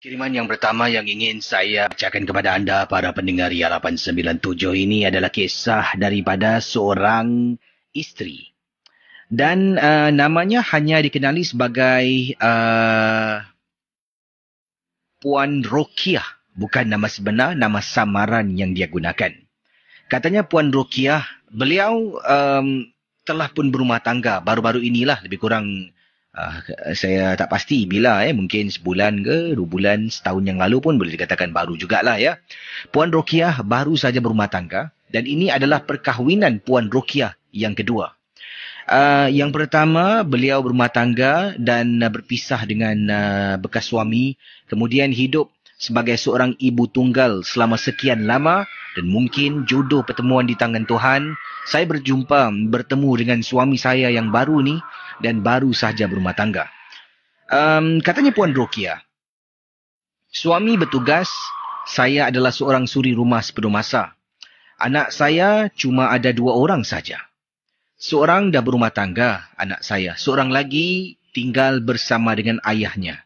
Kiriman yang pertama yang ingin saya bacakan kepada anda para pendengar Ria 897 ini adalah kisah daripada seorang isteri. Dan uh, namanya hanya dikenali sebagai uh, Puan Rokiah. Bukan nama sebenar, nama samaran yang dia gunakan. Katanya Puan Rokiah, beliau um, telah pun berumah tangga baru-baru inilah lebih kurang Uh, saya tak pasti bila eh mungkin sebulan ke dua bulan setahun yang lalu pun boleh dikatakan baru jugalah ya. Puan Rokiah baru saja berumah tangga dan ini adalah perkahwinan Puan Rokiah yang kedua. Uh, yang pertama beliau berumah tangga dan uh, berpisah dengan uh, bekas suami kemudian hidup sebagai seorang ibu tunggal selama sekian lama dan mungkin jodoh pertemuan di tangan Tuhan, saya berjumpa bertemu dengan suami saya yang baru ni dan baru sahaja berumah tangga. Um, katanya Puan Rokia, suami bertugas, saya adalah seorang suri rumah sepenuh masa. Anak saya cuma ada dua orang saja. Seorang dah berumah tangga, anak saya. Seorang lagi tinggal bersama dengan ayahnya.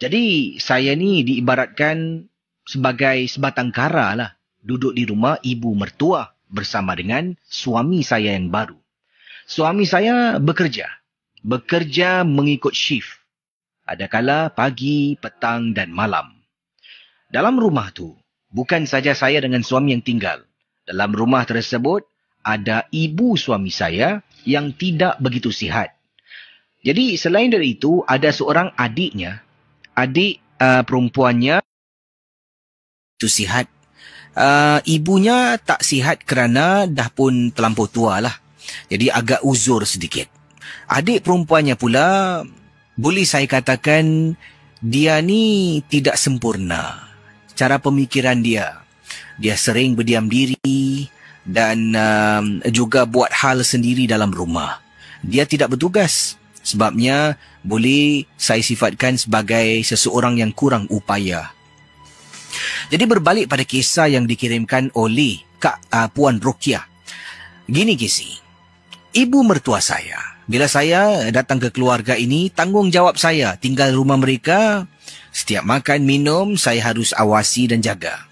Jadi saya ni diibaratkan sebagai sebatang kara lah. Duduk di rumah ibu mertua bersama dengan suami saya yang baru. Suami saya bekerja. Bekerja mengikut shift. Adakala pagi, petang dan malam. Dalam rumah tu, bukan saja saya dengan suami yang tinggal. Dalam rumah tersebut, ada ibu suami saya yang tidak begitu sihat. Jadi selain dari itu, ada seorang adiknya adik uh, perempuannya itu sihat. Uh, ibunya tak sihat kerana dah pun terlampau tua lah. Jadi agak uzur sedikit. Adik perempuannya pula, boleh saya katakan dia ni tidak sempurna. Cara pemikiran dia. Dia sering berdiam diri dan uh, juga buat hal sendiri dalam rumah. Dia tidak bertugas sebabnya boleh saya sifatkan sebagai seseorang yang kurang upaya. Jadi berbalik pada kisah yang dikirimkan oleh Kak uh, Puan Rukia. Gini kisi, ibu mertua saya, bila saya datang ke keluarga ini, tanggungjawab saya tinggal rumah mereka, setiap makan, minum, saya harus awasi dan jaga.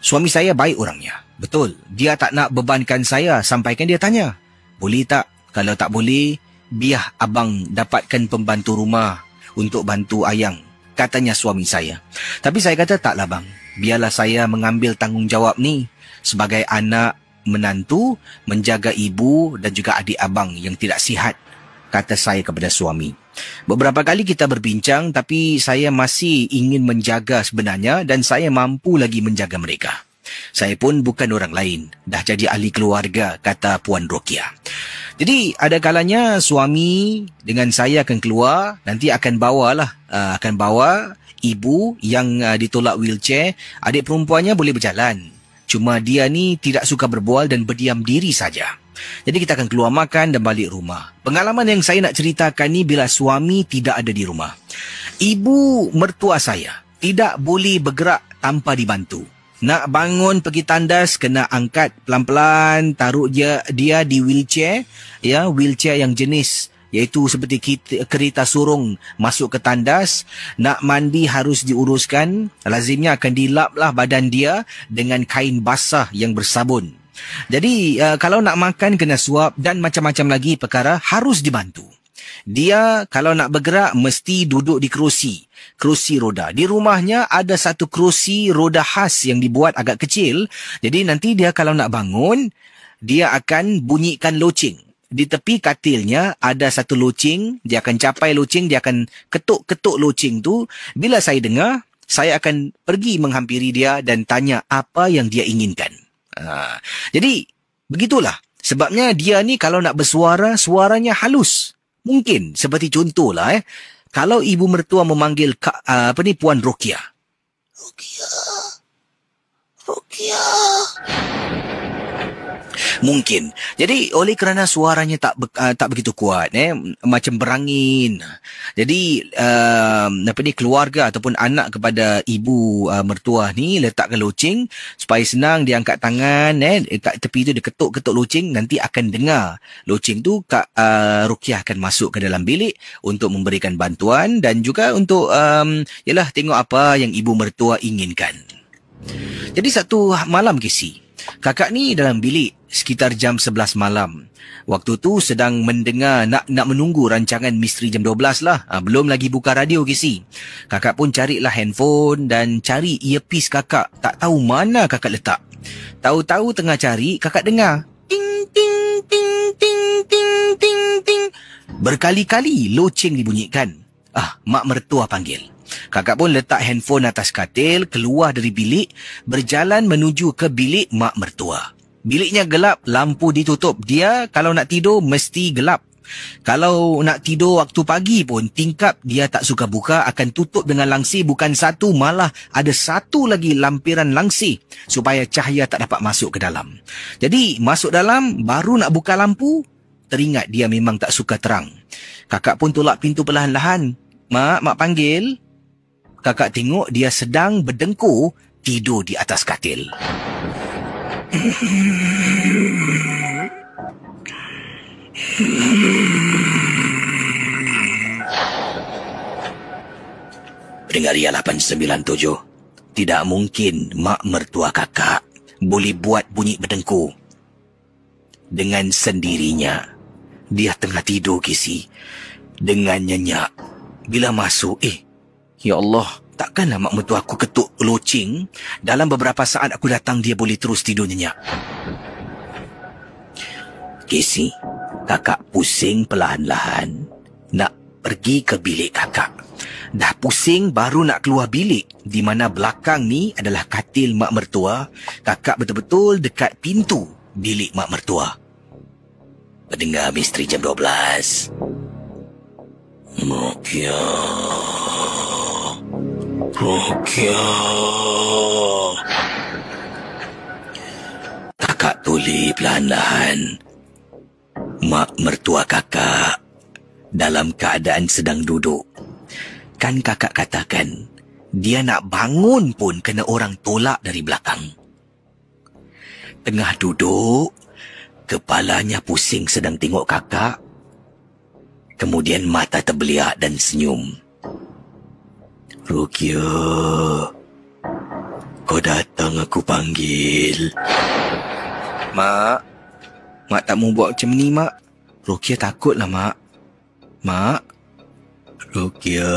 Suami saya baik orangnya. Betul, dia tak nak bebankan saya sampaikan dia tanya. Boleh tak? Kalau tak boleh, biar abang dapatkan pembantu rumah untuk bantu ayang, katanya suami saya. Tapi saya kata taklah bang, biarlah saya mengambil tanggungjawab ni sebagai anak menantu menjaga ibu dan juga adik abang yang tidak sihat, kata saya kepada suami. Beberapa kali kita berbincang tapi saya masih ingin menjaga sebenarnya dan saya mampu lagi menjaga mereka. Saya pun bukan orang lain, dah jadi ahli keluarga, kata Puan Rokia. Jadi ada kalanya suami dengan saya akan keluar, nanti akan bawalah, uh, akan bawa ibu yang uh, ditolak wheelchair, adik perempuannya boleh berjalan. Cuma dia ni tidak suka berbual dan berdiam diri saja. Jadi kita akan keluar makan dan balik rumah. Pengalaman yang saya nak ceritakan ni bila suami tidak ada di rumah. Ibu mertua saya tidak boleh bergerak tanpa dibantu. Nak bangun pergi tandas kena angkat pelan-pelan, taruh dia dia di wheelchair, ya, wheelchair yang jenis iaitu seperti kereta surung masuk ke tandas nak mandi harus diuruskan lazimnya akan dilaplah badan dia dengan kain basah yang bersabun jadi eh, kalau nak makan kena suap dan macam-macam lagi perkara harus dibantu dia kalau nak bergerak mesti duduk di kerusi kerusi roda. Di rumahnya ada satu kerusi roda khas yang dibuat agak kecil. Jadi nanti dia kalau nak bangun, dia akan bunyikan loceng. Di tepi katilnya ada satu loceng, dia akan capai loceng, dia akan ketuk-ketuk loceng tu. Bila saya dengar, saya akan pergi menghampiri dia dan tanya apa yang dia inginkan. Ha. Jadi, begitulah. Sebabnya dia ni kalau nak bersuara, suaranya halus. Mungkin seperti contohlah eh. Kalau ibu mertua memanggil kak, ah, apa ni puan Rokia. Rokia. Rokia mungkin. Jadi oleh kerana suaranya tak be, uh, tak begitu kuat eh macam berangin. Jadi uh, apa ni keluarga ataupun anak kepada ibu uh, ah, mertua ni letak letakkan loceng supaya senang diangkat tangan eh tak tepi itu diketuk-ketuk loceng nanti akan dengar loceng tu kak uh, Rukiah akan masuk ke dalam bilik untuk memberikan bantuan dan juga untuk um, yalah tengok apa yang ibu mertua inginkan. Jadi satu ha-, malam kisi Kakak ni dalam bilik sekitar jam 11 malam. Waktu tu sedang mendengar nak nak menunggu rancangan misteri jam 12 lah. Ha, belum lagi buka radio kisi. Kakak pun carilah handphone dan cari earpiece kakak. Tak tahu mana kakak letak. Tahu-tahu tengah cari, kakak dengar. Ting ting ting ting ting ting ting. Berkali-kali loceng dibunyikan. Ah, mak mertua panggil. Kakak pun letak handphone atas katil, keluar dari bilik, berjalan menuju ke bilik mak mertua. Biliknya gelap, lampu ditutup. Dia kalau nak tidur mesti gelap. Kalau nak tidur waktu pagi pun tingkap dia tak suka buka akan tutup dengan langsi bukan satu malah ada satu lagi lampiran langsi supaya cahaya tak dapat masuk ke dalam. Jadi masuk dalam baru nak buka lampu teringat dia memang tak suka terang. Kakak pun tolak pintu perlahan-lahan. Mak, mak panggil. Kakak tengok dia sedang berdengkur tidur di atas katil. Dengar ialah pen tujuh. Tidak mungkin mak mertua kakak boleh buat bunyi berdengku. Dengan sendirinya, dia tengah tidur kisi. Dengan nyenyak, bila masuk, eh, ya Allah, Takkanlah mak mertua aku ketuk loceng Dalam beberapa saat aku datang dia boleh terus tidur nyenyak Casey, kakak pusing perlahan-lahan Nak pergi ke bilik kakak Dah pusing baru nak keluar bilik Di mana belakang ni adalah katil mak mertua Kakak betul-betul dekat pintu bilik mak mertua Pendengar misteri jam 12 Mokyah Tokyo. Kakak tuli perlahan-lahan. Mak mertua kakak dalam keadaan sedang duduk. Kan kakak katakan, dia nak bangun pun kena orang tolak dari belakang. Tengah duduk, kepalanya pusing sedang tengok kakak. Kemudian mata terbeliak dan senyum. Rukia. Kau datang aku panggil. Mak. Mak tak mau buat macam ni, Mak. Rukia takutlah, Mak. Mak. Rukia.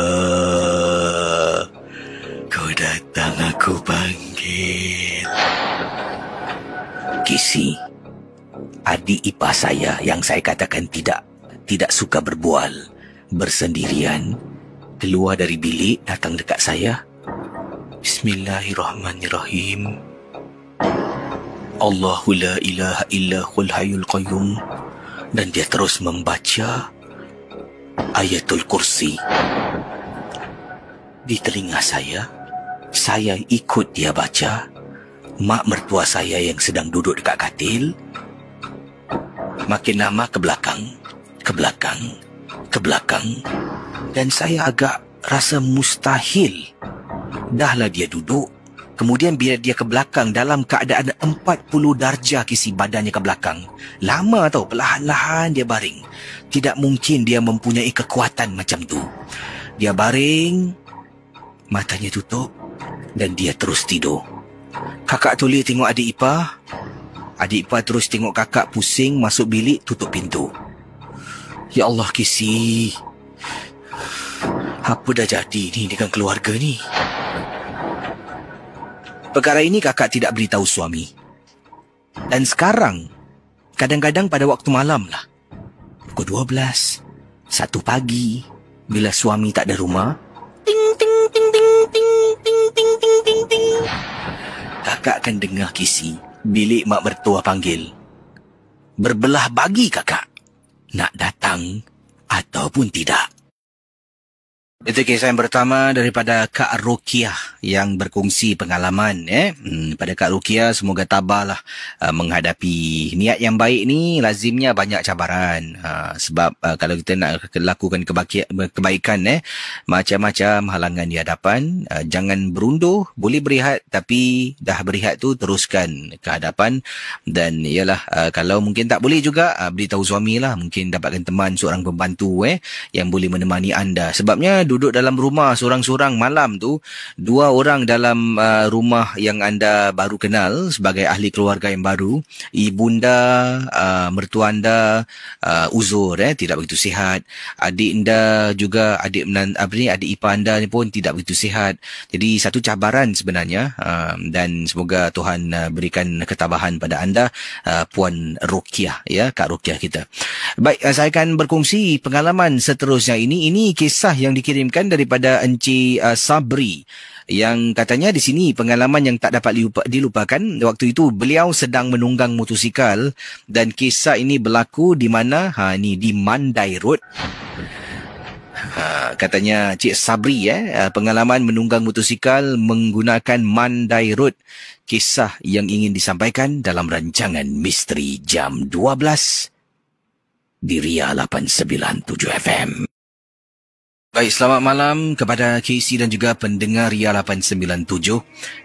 Kau datang aku panggil. Kisi. Adik ipar saya yang saya katakan tidak. Tidak suka berbual. Bersendirian keluar dari bilik datang dekat saya. Bismillahirrahmanirrahim. Allahu la ilaha illa huwal hayyul qayyum dan dia terus membaca ayatul kursi. Di telinga saya, saya ikut dia baca. Mak mertua saya yang sedang duduk dekat katil makin lama ke belakang, ke belakang, ke belakang dan saya agak rasa mustahil dahlah dia duduk kemudian bila dia ke belakang dalam keadaan 40 darjah kisi badannya ke belakang lama tau perlahan-lahan dia baring tidak mungkin dia mempunyai kekuatan macam tu dia baring matanya tutup dan dia terus tidur kakak tuli tengok adik ipar adik ipar terus tengok kakak pusing masuk bilik tutup pintu Ya Allah Kisi Apa dah jadi ni dengan keluarga ni Perkara ini kakak tidak beritahu suami Dan sekarang Kadang-kadang pada waktu malam lah Pukul 12 1 pagi Bila suami tak ada rumah Ting ting ting ting ting ting ting ting ting ting Kakak akan dengar kisi Bilik mak mertua panggil Berbelah bagi kakak nak datang ataupun tidak. Itu kisah yang pertama daripada Kak Rukiah yang berkongsi pengalaman. Eh. Pada Kak Rukiah, semoga tabahlah uh, menghadapi niat yang baik ni lazimnya banyak cabaran. Uh, sebab uh, kalau kita nak lakukan kebaki- kebaikan, eh, macam-macam halangan di hadapan. Uh, jangan berunduh, boleh berehat tapi dah berehat tu teruskan ke hadapan. Dan ialah uh, kalau mungkin tak boleh juga, uh, beritahu suami lah. Mungkin dapatkan teman seorang pembantu eh, yang boleh menemani anda. Sebabnya, duduk dalam rumah seorang-seorang malam tu, dua orang dalam uh, rumah yang anda baru kenal sebagai ahli keluarga yang baru, ibunda, uh, mertua anda uh, uzur eh tidak begitu sihat, adik anda juga adik menan apa ni adik ipar anda ni pun tidak begitu sihat. Jadi satu cabaran sebenarnya uh, dan semoga Tuhan uh, berikan ketabahan pada anda uh, puan Rukiah ya Kak Rukiah kita. Baik uh, saya akan berkongsi pengalaman seterusnya ini ini kisah yang dikira dikirimkan daripada Encik uh, Sabri yang katanya di sini pengalaman yang tak dapat dilupakan waktu itu beliau sedang menunggang motosikal dan kisah ini berlaku di mana ha ni di Mandai Road ha, katanya Cik Sabri eh uh, pengalaman menunggang motosikal menggunakan Mandai Road kisah yang ingin disampaikan dalam rancangan misteri jam 12 di Ria 897 FM Baik, selamat malam kepada KC dan juga pendengar Ria 897.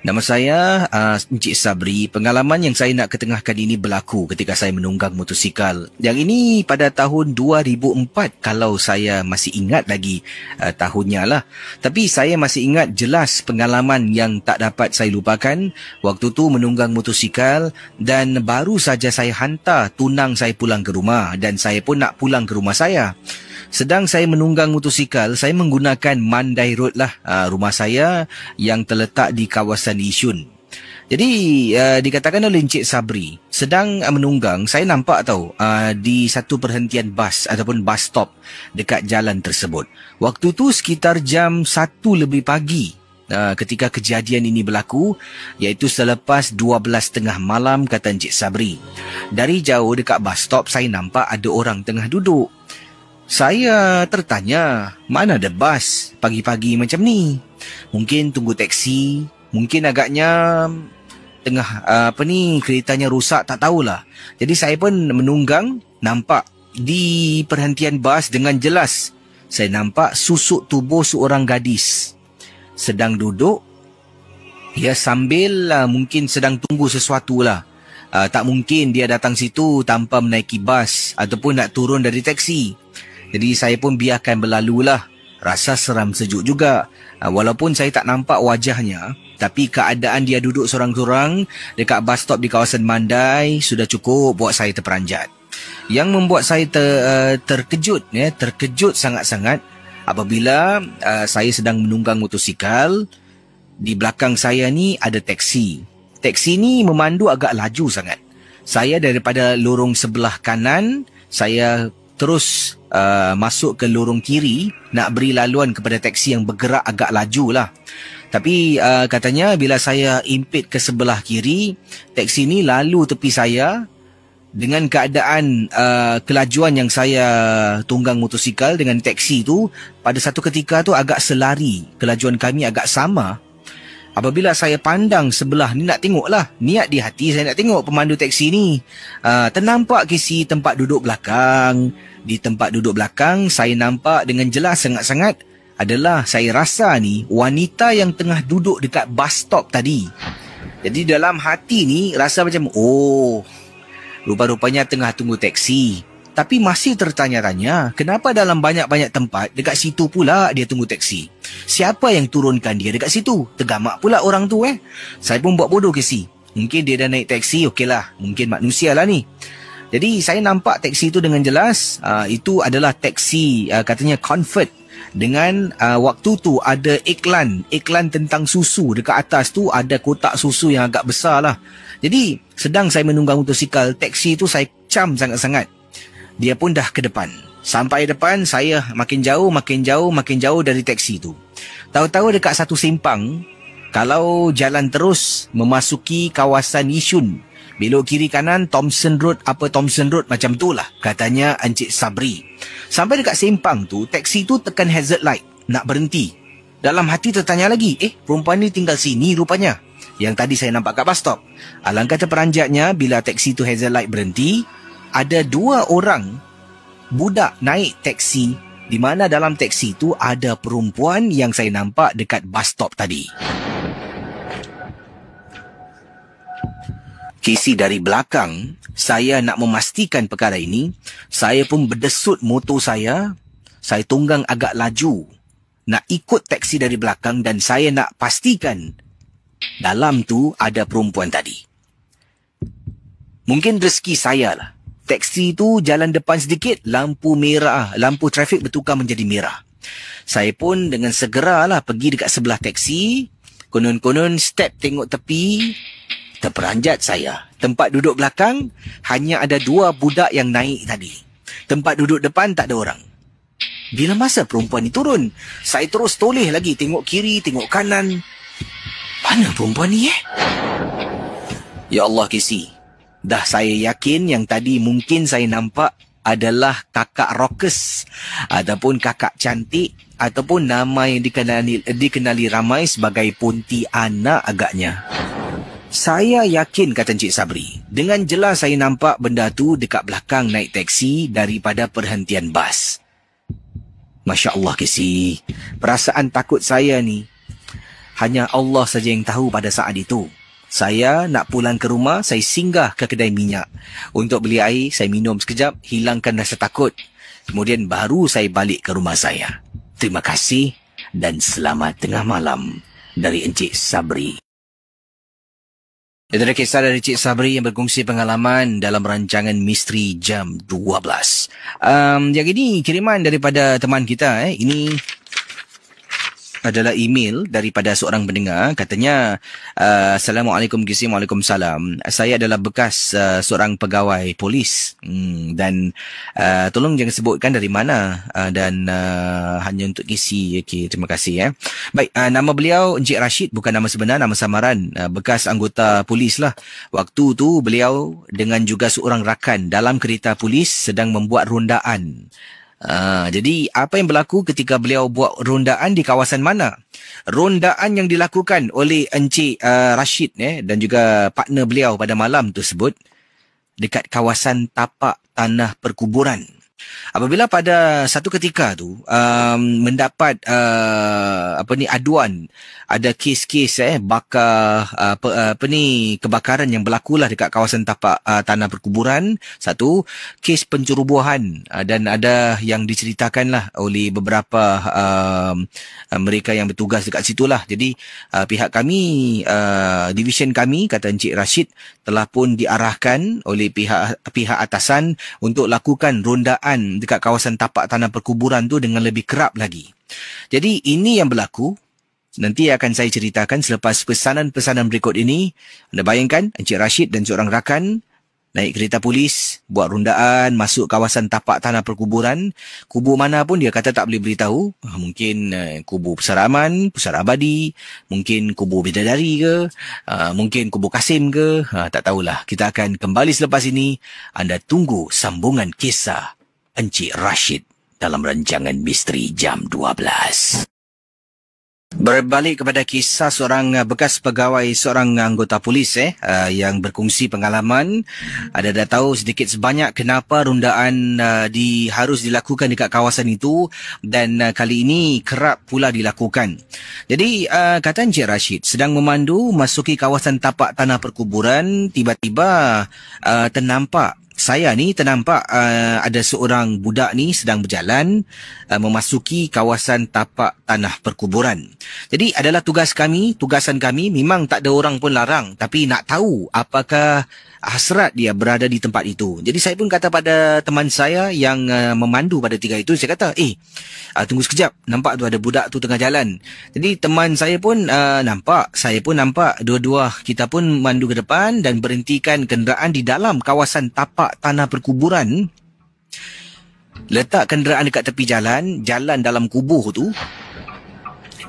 Nama saya uh, Encik Sabri. Pengalaman yang saya nak ketengahkan ini berlaku ketika saya menunggang motosikal. Yang ini pada tahun 2004 kalau saya masih ingat lagi uh, tahunnya lah. Tapi saya masih ingat jelas pengalaman yang tak dapat saya lupakan waktu tu menunggang motosikal dan baru saja saya hantar tunang saya pulang ke rumah dan saya pun nak pulang ke rumah saya sedang saya menunggang motosikal, saya menggunakan Mandai Road lah uh, rumah saya yang terletak di kawasan Isun. Jadi uh, dikatakan oleh Encik Sabri, sedang uh, menunggang, saya nampak tau uh, di satu perhentian bas ataupun bus stop dekat jalan tersebut. Waktu tu sekitar jam 1 lebih pagi ketika kejadian ini berlaku, iaitu selepas 12.30 malam kata Encik Sabri. Dari jauh dekat bus stop, saya nampak ada orang tengah duduk. Saya tertanya, mana ada bas pagi-pagi macam ni? Mungkin tunggu teksi, mungkin agaknya tengah ah, apa ni keretanya rusak tak tahulah. Jadi saya pun menunggang nampak di perhentian bas dengan jelas saya nampak susuk tubuh seorang gadis sedang duduk ya sambil uh, mungkin sedang tunggu sesuatu lah. Uh, ah, tak mungkin dia datang situ tanpa menaiki bas ataupun nak turun dari teksi. Jadi saya pun biarkan berlalulah. Rasa seram sejuk juga. Ah, walaupun saya tak nampak wajahnya, tapi keadaan dia duduk sorang-sorang dekat bus stop di kawasan Mandai sudah cukup buat saya terperanjat. Yang membuat saya ter, uh, terkejut ya, terkejut sangat-sangat apabila uh, saya sedang menunggang motosikal di belakang saya ni ada teksi. Teksi ni memandu agak laju sangat. Saya daripada lorong sebelah kanan, saya terus uh, masuk ke lorong kiri nak beri laluan kepada teksi yang bergerak agak laju lah. Tapi uh, katanya bila saya impit ke sebelah kiri, teksi ni lalu tepi saya dengan keadaan uh, kelajuan yang saya tunggang motosikal dengan teksi tu pada satu ketika tu agak selari kelajuan kami agak sama Apabila saya pandang sebelah ni nak tengok lah. Niat di hati saya nak tengok pemandu teksi ni. Uh, ternampak kisi tempat duduk belakang. Di tempat duduk belakang, saya nampak dengan jelas sangat-sangat adalah saya rasa ni wanita yang tengah duduk dekat bus stop tadi. Jadi dalam hati ni rasa macam, oh, rupa-rupanya tengah tunggu teksi tapi masih tertanya-tanya kenapa dalam banyak-banyak tempat dekat situ pula dia tunggu teksi. Siapa yang turunkan dia dekat situ? Tergamak pula orang tu eh. Saya pun buat bodoh ke si. Mungkin dia dah naik teksi, okeylah. Mungkin manusia lah ni. Jadi saya nampak teksi itu dengan jelas. Uh, itu adalah teksi uh, katanya comfort. Dengan uh, waktu tu ada iklan. Iklan tentang susu. Dekat atas tu ada kotak susu yang agak besar lah. Jadi sedang saya menunggang motosikal, teksi itu saya cam sangat-sangat dia pun dah ke depan. Sampai depan, saya makin jauh, makin jauh, makin jauh dari teksi tu. Tahu-tahu dekat satu simpang, kalau jalan terus memasuki kawasan Yishun, belok kiri kanan Thompson Road, apa Thompson Road macam tu lah, katanya Encik Sabri. Sampai dekat simpang tu, teksi tu tekan hazard light, nak berhenti. Dalam hati tertanya lagi, eh perempuan ni tinggal sini rupanya. Yang tadi saya nampak kat bus stop. Alangkah terperanjatnya bila teksi tu hazard light berhenti, ada dua orang budak naik teksi di mana dalam teksi itu ada perempuan yang saya nampak dekat bus stop tadi. Kisi dari belakang, saya nak memastikan perkara ini. Saya pun berdesut motor saya. Saya tunggang agak laju. Nak ikut teksi dari belakang dan saya nak pastikan dalam tu ada perempuan tadi. Mungkin rezeki saya lah teksi tu jalan depan sedikit lampu merah ah, lampu trafik bertukar menjadi merah saya pun dengan segera lah pergi dekat sebelah teksi konon-konon step tengok tepi terperanjat saya tempat duduk belakang hanya ada dua budak yang naik tadi tempat duduk depan tak ada orang bila masa perempuan ni turun saya terus toleh lagi tengok kiri tengok kanan mana perempuan ni eh Ya Allah Kisi, dah saya yakin yang tadi mungkin saya nampak adalah kakak Rokes ataupun kakak cantik ataupun nama yang dikenali, dikenali ramai sebagai Punti Anak agaknya. Saya yakin kata Encik Sabri. Dengan jelas saya nampak benda tu dekat belakang naik teksi daripada perhentian bas. Masya Allah Kesi. Perasaan takut saya ni. Hanya Allah saja yang tahu pada saat itu saya nak pulang ke rumah, saya singgah ke kedai minyak. Untuk beli air, saya minum sekejap, hilangkan rasa takut. Kemudian baru saya balik ke rumah saya. Terima kasih dan selamat tengah malam dari Encik Sabri. Itu adalah kisah dari Cik Sabri yang berkongsi pengalaman dalam rancangan Misteri Jam 12. Um, yang ini kiriman daripada teman kita. Eh. Ini adalah email daripada seorang pendengar katanya uh, assalamualaikum gisim waalaikumsalam saya adalah bekas uh, seorang pegawai polis hmm, dan uh, tolong jangan sebutkan dari mana uh, dan uh, hanya untuk gisi okey terima kasih ya eh. baik uh, nama beliau Encik Rashid bukan nama sebenar nama samaran uh, bekas anggota polis lah waktu tu beliau dengan juga seorang rakan dalam kereta polis sedang membuat rondaan Ha, jadi apa yang berlaku ketika beliau buat rondaan di kawasan mana? Rondaan yang dilakukan oleh Encik uh, Rashid eh, dan juga partner beliau pada malam tersebut dekat kawasan tapak tanah perkuburan. Apabila pada satu ketika tu um, mendapat uh, apa ni aduan ada kes-kes eh bakar uh, apa, uh, apa ni kebakaran yang berlaku lah dekat kawasan tapak uh, tanah perkuburan satu kes pencurubuhan uh, dan ada yang diceritakan lah oleh beberapa um, uh, mereka yang bertugas dekat situ lah jadi uh, pihak kami uh, division kami kata Encik Rashid telah pun diarahkan oleh pihak pihak atasan untuk lakukan rondaan kenderaan dekat kawasan tapak tanah perkuburan tu dengan lebih kerap lagi. Jadi ini yang berlaku. Nanti akan saya ceritakan selepas pesanan-pesanan berikut ini. Anda bayangkan Encik Rashid dan seorang rakan naik kereta polis, buat rundaan, masuk kawasan tapak tanah perkuburan. Kubur mana pun dia kata tak boleh beritahu. Ah, mungkin uh, eh, kubur pusat aman, pusat abadi, mungkin kubur bidadari ke, uh, mungkin kubur kasim ke. Uh, tak tahulah. Kita akan kembali selepas ini. Anda tunggu sambungan kisah. Encik Rashid dalam rancangan misteri jam 12. Berbalik kepada kisah seorang bekas pegawai seorang anggota polis eh uh, yang berkongsi pengalaman ada dah tahu sedikit sebanyak kenapa rundaan uh, di harus dilakukan dekat kawasan itu dan uh, kali ini kerap pula dilakukan. Jadi uh, kata Encik Rashid sedang memandu masuki kawasan tapak tanah perkuburan tiba-tiba uh, ternampak saya ni ternampak uh, ada seorang budak ni sedang berjalan uh, memasuki kawasan tapak tanah perkuburan. Jadi adalah tugas kami, tugasan kami memang tak ada orang pun larang tapi nak tahu apakah hasrat dia berada di tempat itu. Jadi saya pun kata pada teman saya yang uh, memandu pada tiga itu saya kata, "Eh, uh, tunggu sekejap. Nampak tu ada budak tu tengah jalan." Jadi teman saya pun uh, nampak, saya pun nampak dua-dua kita pun mandu ke depan dan berhentikan kenderaan di dalam kawasan tapak tanah perkuburan. Letak kenderaan dekat tepi jalan, jalan dalam kubur tu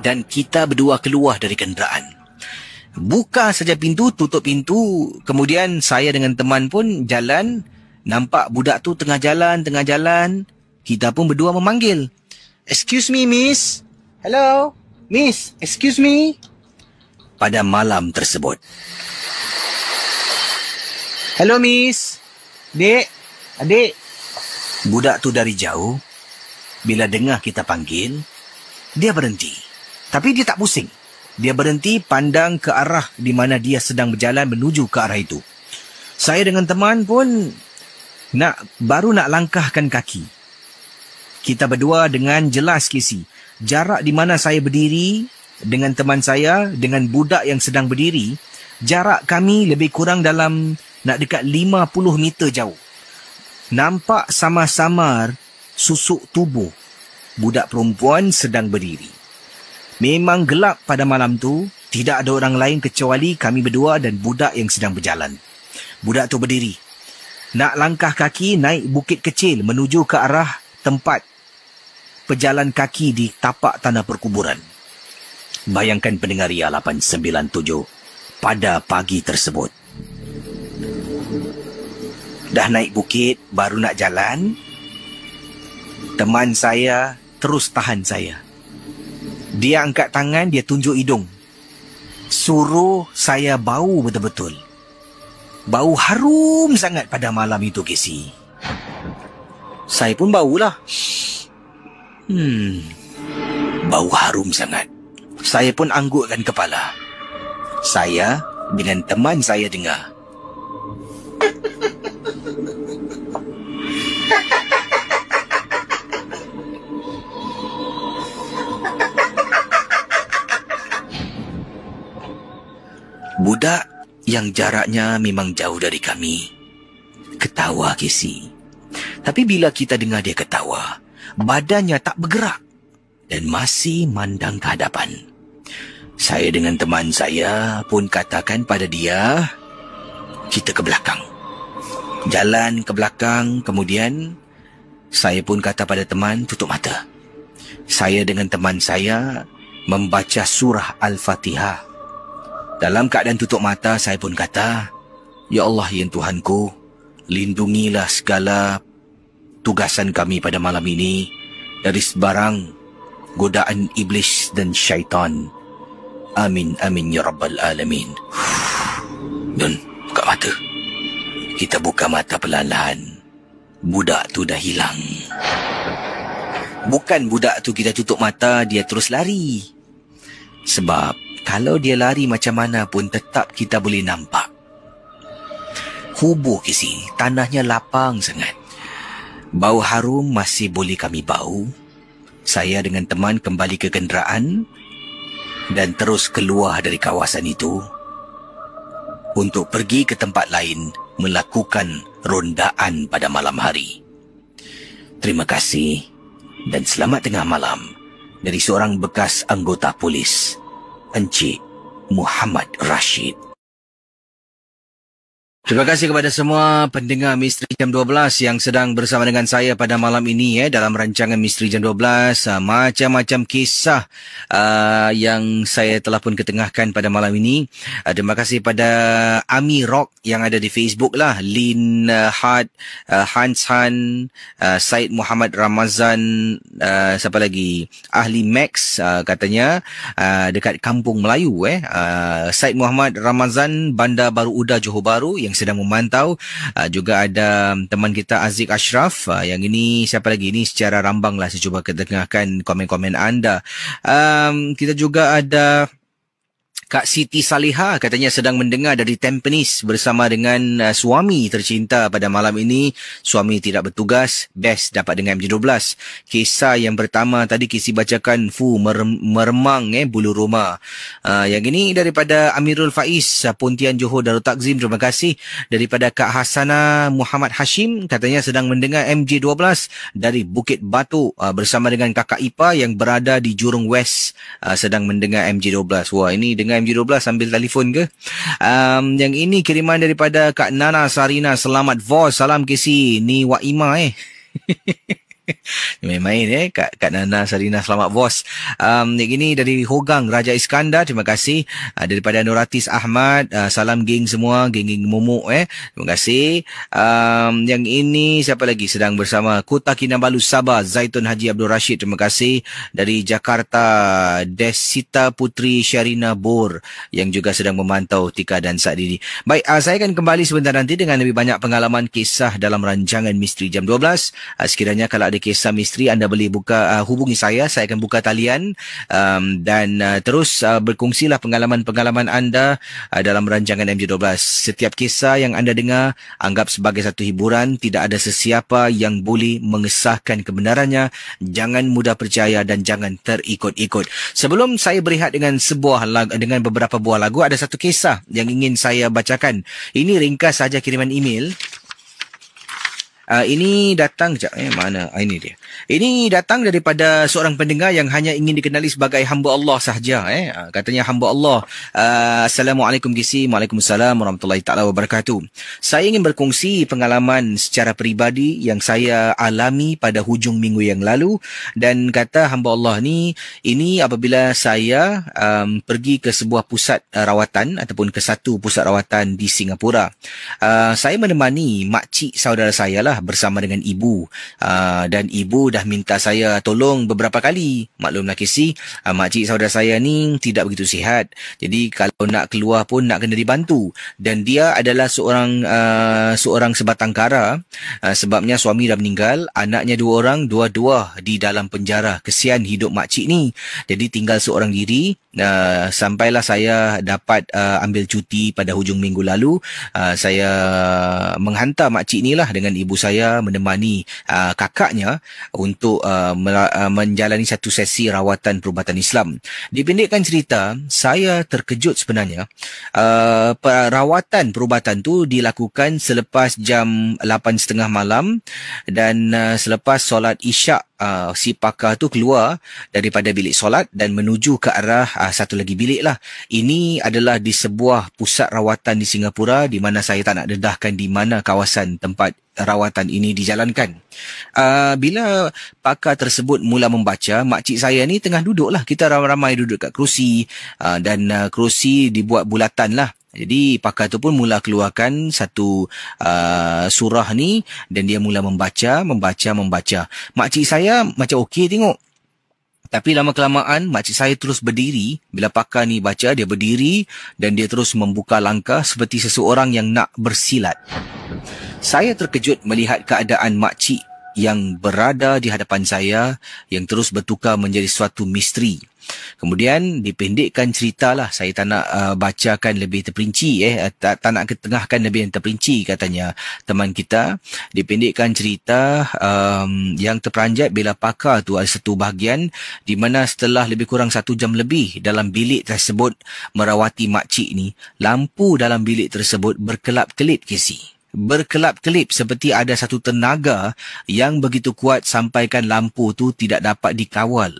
dan kita berdua keluar dari kenderaan buka saja pintu, tutup pintu. Kemudian saya dengan teman pun jalan, nampak budak tu tengah jalan, tengah jalan. Kita pun berdua memanggil. Excuse me, miss. Hello. Miss, excuse me. Pada malam tersebut. Hello, miss. Dek. Adik. Budak tu dari jauh. Bila dengar kita panggil, dia berhenti. Tapi dia tak pusing. Dia berhenti pandang ke arah di mana dia sedang berjalan menuju ke arah itu. Saya dengan teman pun nak baru nak langkahkan kaki. Kita berdua dengan jelas kisi. Jarak di mana saya berdiri dengan teman saya, dengan budak yang sedang berdiri, jarak kami lebih kurang dalam nak dekat 50 meter jauh. Nampak sama-samar susuk tubuh budak perempuan sedang berdiri. Memang gelap pada malam tu, tidak ada orang lain kecuali kami berdua dan budak yang sedang berjalan. Budak tu berdiri. Nak langkah kaki naik bukit kecil menuju ke arah tempat pejalan kaki di tapak tanah perkuburan. Bayangkan pendengar Ria 897 pada pagi tersebut. Dah naik bukit, baru nak jalan. Teman saya terus tahan saya. Dia angkat tangan, dia tunjuk hidung. Suruh saya bau betul-betul. Bau harum sangat pada malam itu, Casey. Saya pun bau lah. Hmm. Bau harum sangat. Saya pun anggukkan kepala. Saya dengan teman saya dengar. Ha ha ha ha ha! budak yang jaraknya memang jauh dari kami. Ketawa Kesi. Tapi bila kita dengar dia ketawa, badannya tak bergerak dan masih mandang ke hadapan. Saya dengan teman saya pun katakan pada dia, kita ke belakang. Jalan ke belakang, kemudian saya pun kata pada teman tutup mata. Saya dengan teman saya membaca surah Al-Fatihah dalam keadaan tutup mata, saya pun kata, Ya Allah yang Tuhanku, lindungilah segala tugasan kami pada malam ini dari sebarang godaan iblis dan syaitan. Amin, amin, ya Rabbal Alamin. Dun, buka mata. Kita buka mata pelan pelan. Budak tu dah hilang. Bukan budak tu kita tutup mata, dia terus lari. Sebab kalau dia lari macam mana pun tetap kita boleh nampak. Kubur kisi, tanahnya lapang sangat. Bau harum masih boleh kami bau. Saya dengan teman kembali ke kenderaan dan terus keluar dari kawasan itu untuk pergi ke tempat lain melakukan rondaan pada malam hari. Terima kasih dan selamat tengah malam dari seorang bekas anggota polis Encik Muhammad Rashid. Terima kasih kepada semua pendengar Misteri Jam 12 yang sedang bersama dengan saya pada malam ini ya dalam rancangan Misteri Jam 12 eh, macam-macam kisah uh, yang saya telah pun ketengahkan pada malam ini. Uh, terima kasih pada Ami Rock yang ada di Facebook lah, Lin uh, Hart, uh, Hans Han, uh, Said Muhammad Ramazan, uh, siapa lagi? Ahli Max uh, katanya uh, dekat Kampung Melayu eh. Uh, Said Muhammad Ramazan Bandar Baru Uda Johor Bahru yang yang sedang memantau. Uh, juga ada um, teman kita Aziz Ashraf. Uh, yang ini siapa lagi? Ini secara rambang lah saya cuba ketengahkan komen-komen anda. Um, kita juga ada... Kak Siti Saliha katanya sedang mendengar dari Tampines bersama dengan uh, suami tercinta pada malam ini. Suami tidak bertugas, best dapat dengan MJ12. Kisah yang pertama tadi Kisi bacakan Fu mer- Meremang eh Bulu Roma. Uh, yang ini daripada Amirul Faiz uh, Pontian Johor Darul Takzim. Terima kasih daripada Kak Hasana Muhammad Hashim katanya sedang mendengar MJ12 dari Bukit Batu uh, bersama dengan kakak Ipa yang berada di Jurong West uh, sedang mendengar MJ12. Wah ini dengan FM 12 sambil telefon ke. Um, yang ini kiriman daripada Kak Nana Sarina. Selamat Vos. Salam Kesi. Ni Wa Ima eh. Main-main eh Kak, Kak Nana Sarina Selamat bos um, Ini dari Hogang Raja Iskandar Terima kasih uh, Daripada Noratis Ahmad uh, Salam geng semua Geng-geng momok eh Terima kasih um, Yang ini Siapa lagi sedang bersama Kota Kinabalu Sabah Zaitun Haji Abdul Rashid Terima kasih Dari Jakarta Desita Putri Sharina Bor Yang juga sedang memantau Tika dan saat ini Baik uh, Saya akan kembali sebentar nanti Dengan lebih banyak pengalaman Kisah dalam rancangan Misteri Jam 12 uh, Sekiranya kalau ada kisah misteri anda boleh buka uh, hubungi saya saya akan buka talian um, dan uh, terus uh, berkongsilah pengalaman-pengalaman anda uh, dalam rancangan MJ12 setiap kisah yang anda dengar anggap sebagai satu hiburan tidak ada sesiapa yang boleh mengesahkan kebenarannya jangan mudah percaya dan jangan terikut-ikut sebelum saya berehat dengan sebuah lagu, dengan beberapa buah lagu ada satu kisah yang ingin saya bacakan ini ringkas saja kiriman email Uh, ini datang kejap eh mana ah, ini dia. Ini datang daripada seorang pendengar yang hanya ingin dikenali sebagai hamba Allah sahaja eh. Uh, katanya hamba Allah. Uh, Assalamualaikum Gisi. Waalaikumsalam warahmatullahi taala wabarakatuh. Saya ingin berkongsi pengalaman secara peribadi yang saya alami pada hujung minggu yang lalu dan kata hamba Allah ni ini apabila saya um, pergi ke sebuah pusat uh, rawatan ataupun ke satu pusat rawatan di Singapura. Uh, saya menemani makcik saudara saya lah bersama dengan ibu uh, dan ibu dah minta saya tolong beberapa kali maklumlah kesi uh, makcik saudara saya ni tidak begitu sihat jadi kalau nak keluar pun nak kena dibantu dan dia adalah seorang uh, seorang sebatang kara uh, sebabnya suami dah meninggal anaknya dua orang dua-dua di dalam penjara kesian hidup makcik ni jadi tinggal seorang diri Ah, sampailah saya dapat uh, ambil cuti pada hujung minggu lalu uh, saya menghantar makcik ni lah dengan ibu saya menemani uh, kakaknya untuk uh, menjalani satu sesi rawatan perubatan Islam dipendekkan cerita saya terkejut sebenarnya uh, rawatan perubatan tu dilakukan selepas jam 8.30 malam dan uh, selepas solat isyak uh, si pakar tu keluar daripada bilik solat dan menuju ke arah uh, satu lagi bilik lah. Ini adalah di sebuah pusat rawatan di Singapura di mana saya tak nak dedahkan di mana kawasan tempat rawatan ini dijalankan. Uh, bila pakar tersebut mula membaca, makcik saya ni tengah duduk lah. Kita ramai-ramai duduk kat kerusi uh, dan uh, kerusi dibuat bulatan lah. Jadi pakar tu pun mula keluarkan satu uh, surah ni dan dia mula membaca, membaca, membaca. Makcik saya macam okey tengok. Tapi lama-kelamaan makcik saya terus berdiri. Bila pakar ni baca, dia berdiri dan dia terus membuka langkah seperti seseorang yang nak bersilat. Saya terkejut melihat keadaan makcik yang berada di hadapan saya yang terus bertukar menjadi suatu misteri. Kemudian dipendekkan ceritalah saya tak nak uh, bacakan lebih terperinci eh uh, tak, tak nak ketengahkan lebih terperinci katanya teman kita dipendekkan cerita um, yang terperanjat bila pakar tu ada satu bahagian di mana setelah lebih kurang satu jam lebih dalam bilik tersebut merawati makcik ni lampu dalam bilik tersebut berkelap-kelip kisi berkelap-kelip seperti ada satu tenaga yang begitu kuat sampaikan lampu tu tidak dapat dikawal.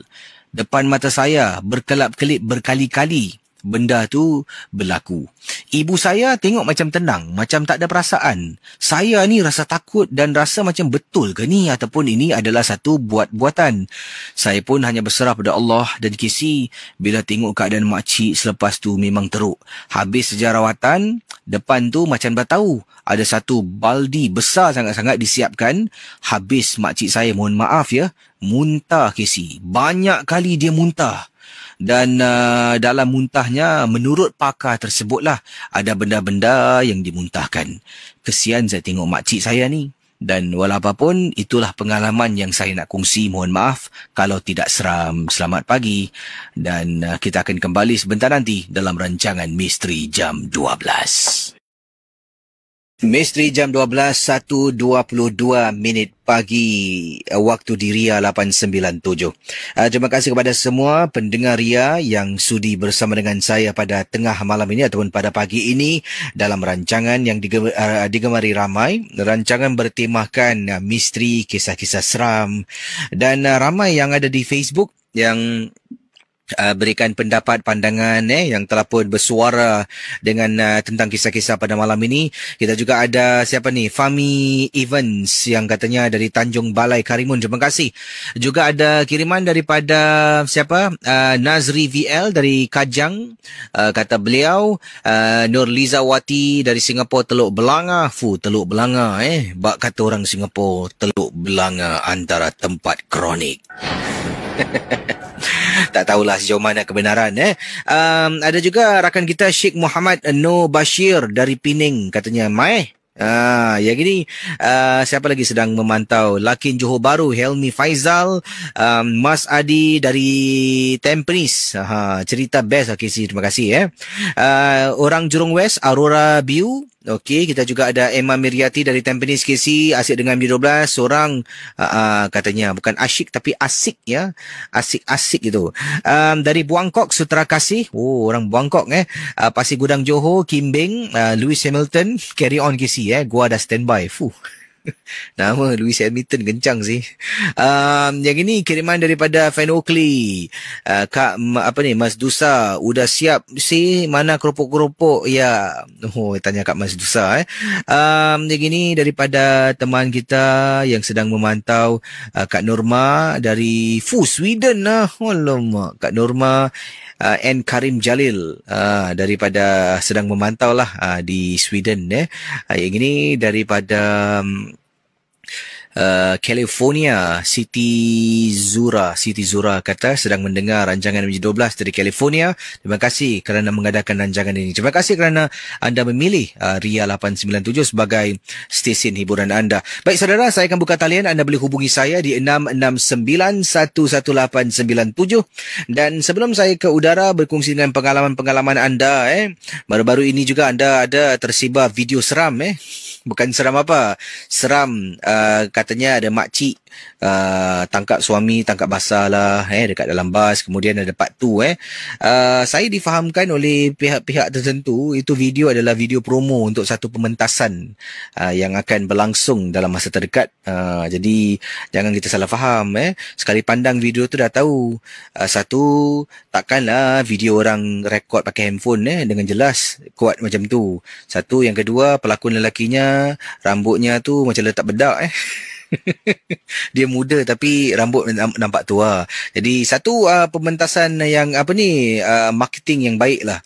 Depan mata saya berkelap-kelip berkali-kali benda tu berlaku. Ibu saya tengok macam tenang, macam tak ada perasaan. Saya ni rasa takut dan rasa macam betul ke ni ataupun ini adalah satu buat-buatan. Saya pun hanya berserah pada Allah dan kisi bila tengok keadaan makcik selepas tu memang teruk. Habis sejarawatan, depan tu macam dah tahu ada satu baldi besar sangat-sangat disiapkan. Habis makcik saya mohon maaf ya, muntah kisi. Banyak kali dia muntah dan uh, dalam muntahnya menurut pakar tersebutlah ada benda-benda yang dimuntahkan. Kesian saya tengok makcik saya ni. Dan walaupun itulah pengalaman yang saya nak kongsi. Mohon maaf kalau tidak seram. Selamat pagi. Dan uh, kita akan kembali sebentar nanti dalam rancangan Misteri Jam 12. Misteri jam 12.1.22 minit pagi eh, waktu di Ria 897. Uh, eh, terima kasih kepada semua pendengar Ria yang sudi bersama dengan saya pada tengah malam ini ataupun pada pagi ini dalam rancangan yang digemari, uh, eh, digemari ramai. Rancangan bertemakan uh, misteri, kisah-kisah seram dan uh, ramai yang ada di Facebook yang uh, berikan pendapat pandangan eh yang telah pun bersuara dengan uh, tentang kisah-kisah pada malam ini. Kita juga ada siapa ni? Fami Evans yang katanya dari Tanjung Balai Karimun. Terima kasih. Juga ada kiriman daripada siapa? Uh, Nazri VL dari Kajang uh, kata beliau uh, Nur Liza Wati dari Singapura Teluk Belanga. Fu Teluk Belanga eh. Bak kata orang Singapura Teluk Belanga antara tempat kronik. tak tahulah sejauh mana kebenaran eh. Um, ada juga rakan kita Sheikh Muhammad No Bashir dari Pening katanya mai Ah, ya ini uh, siapa lagi sedang memantau Lakin Johor Baru Helmi Faizal um, Mas Adi dari Tempris uh, cerita best okay, lah, si, terima kasih eh. Uh, orang Jurong West Aurora View Okey, kita juga ada Emma Miryati dari Tempenis KC, asyik dengan MJ12, seorang uh, uh, katanya bukan asyik tapi asik ya. Asik-asik gitu. Um, dari Buangkok Sutra Kasih. Oh, orang Buangkok eh. Uh, Pasir Gudang Johor, Kimbing, uh, Louis Hamilton, carry on KC eh. Gua dah standby. Fuh. Nama Lewis Hamilton kencang sih. Um, yang ini kiriman daripada Fan Oakley. Uh, Kak, apa ni, Mas Dusa. sudah siap si mana kerupuk kerupuk Ya, oh, tanya Kak Mas Dusa. Eh. Um, yang ini daripada teman kita yang sedang memantau uh, Kak Norma dari Fu, Sweden. Ah. Alamak, Kak Norma uh, N Karim Jalil uh, daripada sedang memantau lah uh, di Sweden ya. Uh, yang ini daripada um, uh, California Siti Zura Siti Zura kata sedang mendengar rancangan MJ12 dari California terima kasih kerana mengadakan rancangan ini terima kasih kerana anda memilih uh, Ria 897 sebagai stesen hiburan anda baik saudara saya akan buka talian anda boleh hubungi saya di 669 dan sebelum saya ke udara berkongsi dengan pengalaman-pengalaman anda eh baru-baru ini juga anda ada tersibar video seram eh bukan seram apa seram uh, katanya ada makcik uh, tangkap suami tangkap basah lah eh dekat dalam bas kemudian ada part 2 eh uh, saya difahamkan oleh pihak-pihak tertentu itu video adalah video promo untuk satu pementasan uh, yang akan berlangsung dalam masa terdekat uh, jadi jangan kita salah faham eh sekali pandang video tu dah tahu uh, satu takkanlah video orang rekod pakai handphone eh dengan jelas kuat macam tu satu yang kedua pelakon lelakinya rambutnya tu macam letak bedak eh dia muda tapi rambut nampak tua. Jadi satu uh, pementasan yang apa ni uh, marketing yang baik lah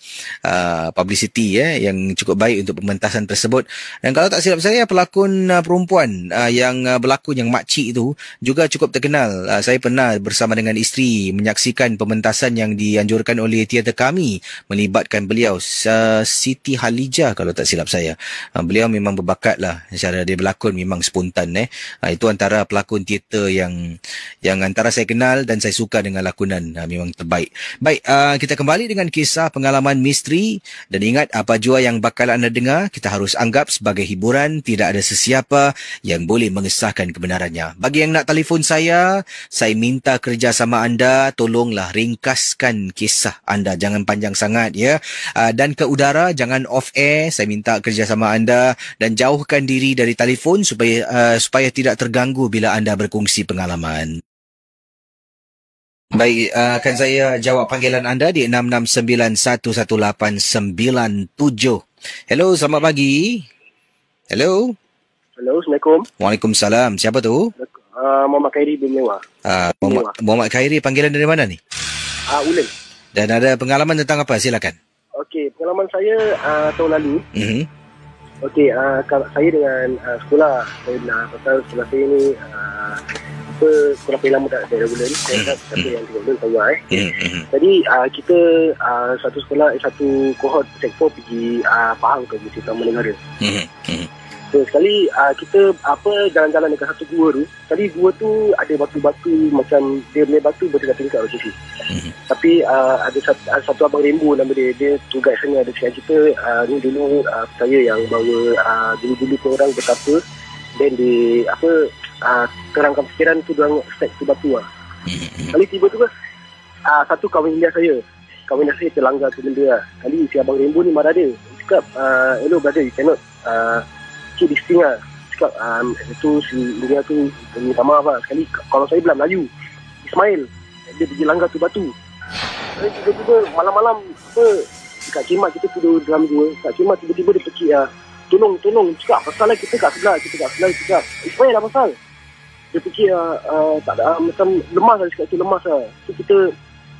uh, publicity ya eh, yang cukup baik untuk pementasan tersebut. Dan kalau tak silap saya pelakon uh, perempuan uh, yang uh, berlakon yang makcik itu juga cukup terkenal. Uh, saya pernah bersama dengan isteri menyaksikan pementasan yang dianjurkan oleh teater kami melibatkan beliau uh, Siti Halijah kalau tak silap saya. Uh, beliau memang berbakat lah. Cara dia berlakon memang spontan eh. Uh, itu antara pelakon teater yang yang antara saya kenal dan saya suka dengan lakonan ha, memang terbaik. Baik, uh, kita kembali dengan kisah pengalaman misteri dan ingat apa jua yang bakal anda dengar kita harus anggap sebagai hiburan tidak ada sesiapa yang boleh mengesahkan kebenarannya. Bagi yang nak telefon saya, saya minta kerjasama anda tolonglah ringkaskan kisah anda jangan panjang sangat ya uh, dan ke udara jangan off air saya minta kerjasama anda dan jauhkan diri dari telefon supaya uh, supaya tidak ter- terganggu bila anda berkongsi pengalaman. Baik, uh, akan saya jawab panggilan anda di 6691189. Hello, selamat pagi. Hello. Hello, Assalamualaikum. Waalaikumsalam. Siapa tu? Uh, Muhammad Khairi bin Mewa. Uh, ah, Muhammad, Muhammad Khairi, panggilan dari mana ni? Uh, ah, Ulan. Dan ada pengalaman tentang apa? Silakan. Okey, pengalaman saya uh, tahun lalu. Mm-hmm. Okey, uh, saya dengan uh, sekolah, saya nak pasal sekolah saya ni uh, sekolah paling lama tak saya regular ni, saya tak siapa yang tiga bulan tahu eh. Hmm, hmm. Jadi uh, kita uh, satu sekolah, eh, satu kohort sek 4 pergi uh, Pahang ke Universiti Utama Negara. Hmm, So, sekali uh, kita apa jalan-jalan dekat satu gua tu, sekali gua tu ada batu-batu macam dia punya batu berdekat-dekat macam tu. Mhm. Tapi uh, ada, satu, ada satu abang rainbow nama dia, dia tu sana ada cakap kita, uh, ni dulu uh, saya yang bawa uh, dulu-dulu ke orang betapa, dan di apa, uh, terangkan fikiran tu diorang step tu batu lah. Mhm. Kali tiba tu ke, uh, satu kawan India saya, kawan saya terlanggar tu benda lah. Kali si abang rainbow ni marah dia, dia cakap, uh, hello brother, you cannot, uh, sikit di setengah cakap um, ah, itu si India tu minta maaf lah sekali kalau saya bilang Melayu Ismail dia pergi langgar tu batu tapi tiba-tiba malam-malam apa dekat kemah kita tidur dalam gua dekat kemah tiba-tiba dia pergi uh, tolong tolong cakap pasal lah kita kat sebelah kita kat sebelah cakap Ismail lah pasal dia pergi uh, uh, tak ada uh, macam lemas lah cakap tu lemas lah so kita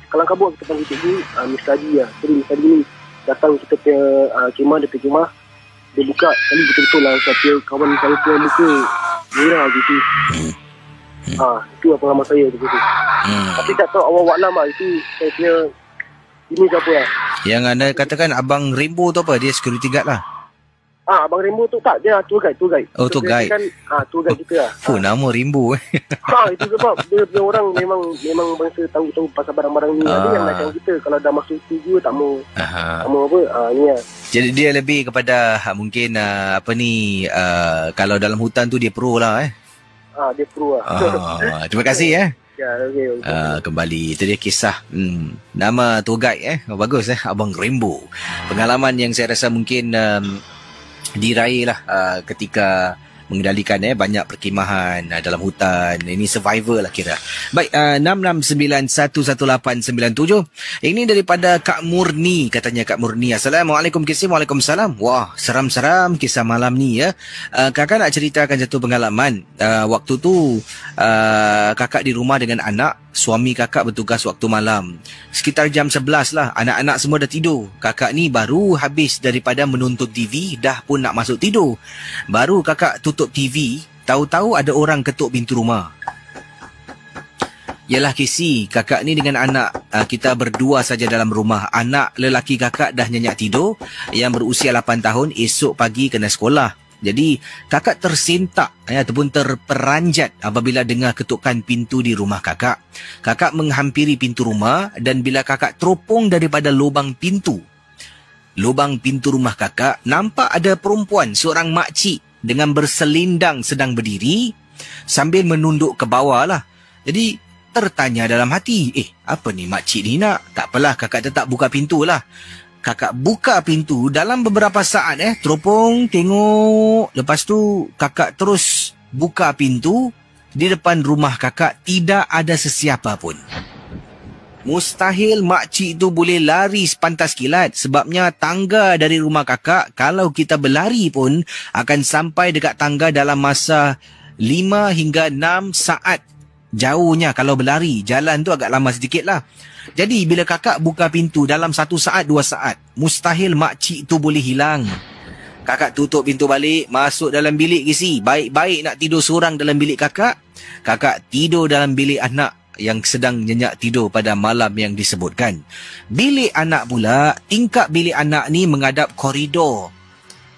kalang kabur kita panggil cikgu uh, Mr. Haji lah jadi Mr. Haji ni datang kita ke uh, kemah dia pergi kemah dia buka kali betul-betul lah saya kawan saya tu yang buka merah gitu hmm. Ah, itu apa nama saya tu tu? Hmm. tapi tak tahu awak awal lama itu saya punya ini siapa lah yang anda katakan abang rainbow tu apa dia security guard lah Ah, Abang Rimbu tu tak. Dia tour guide. Tour guide. Oh, so, tour guide. Kan, ah, tour guide kita lah. Fuh, eh. ah. nama Rimbo eh. Ha, itu sebab dia, dia orang memang memang bangsa tahu-tahu pasal barang-barang ni. Ah. Ada yang macam kita. Kalau dah masuk tu juga tak mau. Ah. Tak mau apa. Ah, ni lah. Jadi dia lebih kepada ah, mungkin uh, apa ni. Uh, kalau dalam hutan tu dia pro lah eh. Ah, dia pro lah. Ah. Terima kasih eh. Ya, okay, okay. Uh, kembali itu dia kisah hmm. nama tu guide eh oh, bagus eh abang rainbow pengalaman yang saya rasa mungkin um, diraih lah uh, ketika mengendalikan eh banyak perkemahan uh, dalam hutan ini survival lah kira. Baik uh, 6691897. Ini daripada Kak Murni katanya Kak Murni. Assalamualaikum kisah Waalaikumsalam. Wah, seram-seram kisah malam ni ya. Uh, kakak nak ceritakan satu pengalaman. Uh, waktu tu uh, kakak di rumah dengan anak suami kakak bertugas waktu malam. Sekitar jam 11 lah, anak-anak semua dah tidur. Kakak ni baru habis daripada menuntut TV, dah pun nak masuk tidur. Baru kakak tutup TV, tahu-tahu ada orang ketuk pintu rumah. Yalah Kisi, kakak ni dengan anak ah, kita berdua saja dalam rumah. Anak lelaki kakak dah nyenyak tidur yang berusia 8 tahun esok pagi kena sekolah. Jadi kakak tersintak ya, ataupun terperanjat apabila dengar ketukan pintu di rumah kakak. Kakak menghampiri pintu rumah dan bila kakak teropong daripada lubang pintu, lubang pintu rumah kakak nampak ada perempuan seorang makcik dengan berselindang sedang berdiri sambil menunduk ke bawah lah. Jadi tertanya dalam hati, eh apa ni makcik ni nak? Tak apalah kakak tetap buka pintu lah kakak buka pintu dalam beberapa saat eh teropong tengok lepas tu kakak terus buka pintu di depan rumah kakak tidak ada sesiapa pun mustahil makcik tu boleh lari sepantas kilat sebabnya tangga dari rumah kakak kalau kita berlari pun akan sampai dekat tangga dalam masa 5 hingga 6 saat Jauhnya kalau berlari Jalan tu agak lama sedikit lah Jadi bila kakak buka pintu Dalam satu saat dua saat Mustahil makcik tu boleh hilang Kakak tutup pintu balik Masuk dalam bilik kisi Baik-baik nak tidur seorang dalam bilik kakak Kakak tidur dalam bilik anak yang sedang nyenyak tidur pada malam yang disebutkan. Bilik anak pula, tingkap bilik anak ni menghadap koridor.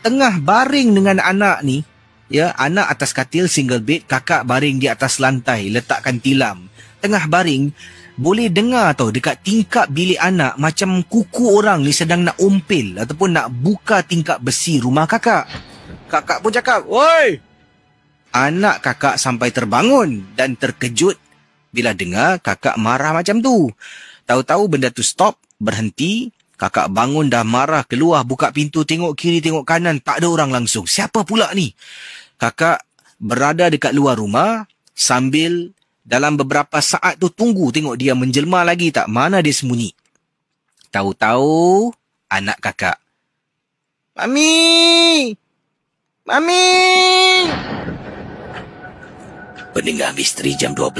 Tengah baring dengan anak ni, Ya, anak atas katil single bed, kakak baring di atas lantai, letakkan tilam. Tengah baring, boleh dengar tau dekat tingkap bilik anak macam kuku orang ni sedang nak umpil ataupun nak buka tingkap besi rumah kakak. Kakak pun cakap, "Woi!" Anak kakak sampai terbangun dan terkejut bila dengar kakak marah macam tu. Tahu-tahu benda tu stop, berhenti, Kakak bangun dah marah keluar buka pintu tengok kiri tengok kanan tak ada orang langsung. Siapa pula ni? Kakak berada dekat luar rumah sambil dalam beberapa saat tu tunggu tengok dia menjelma lagi tak mana dia sembunyi. Tahu-tahu anak kakak. Mami! Mami! Pendengar misteri jam 12.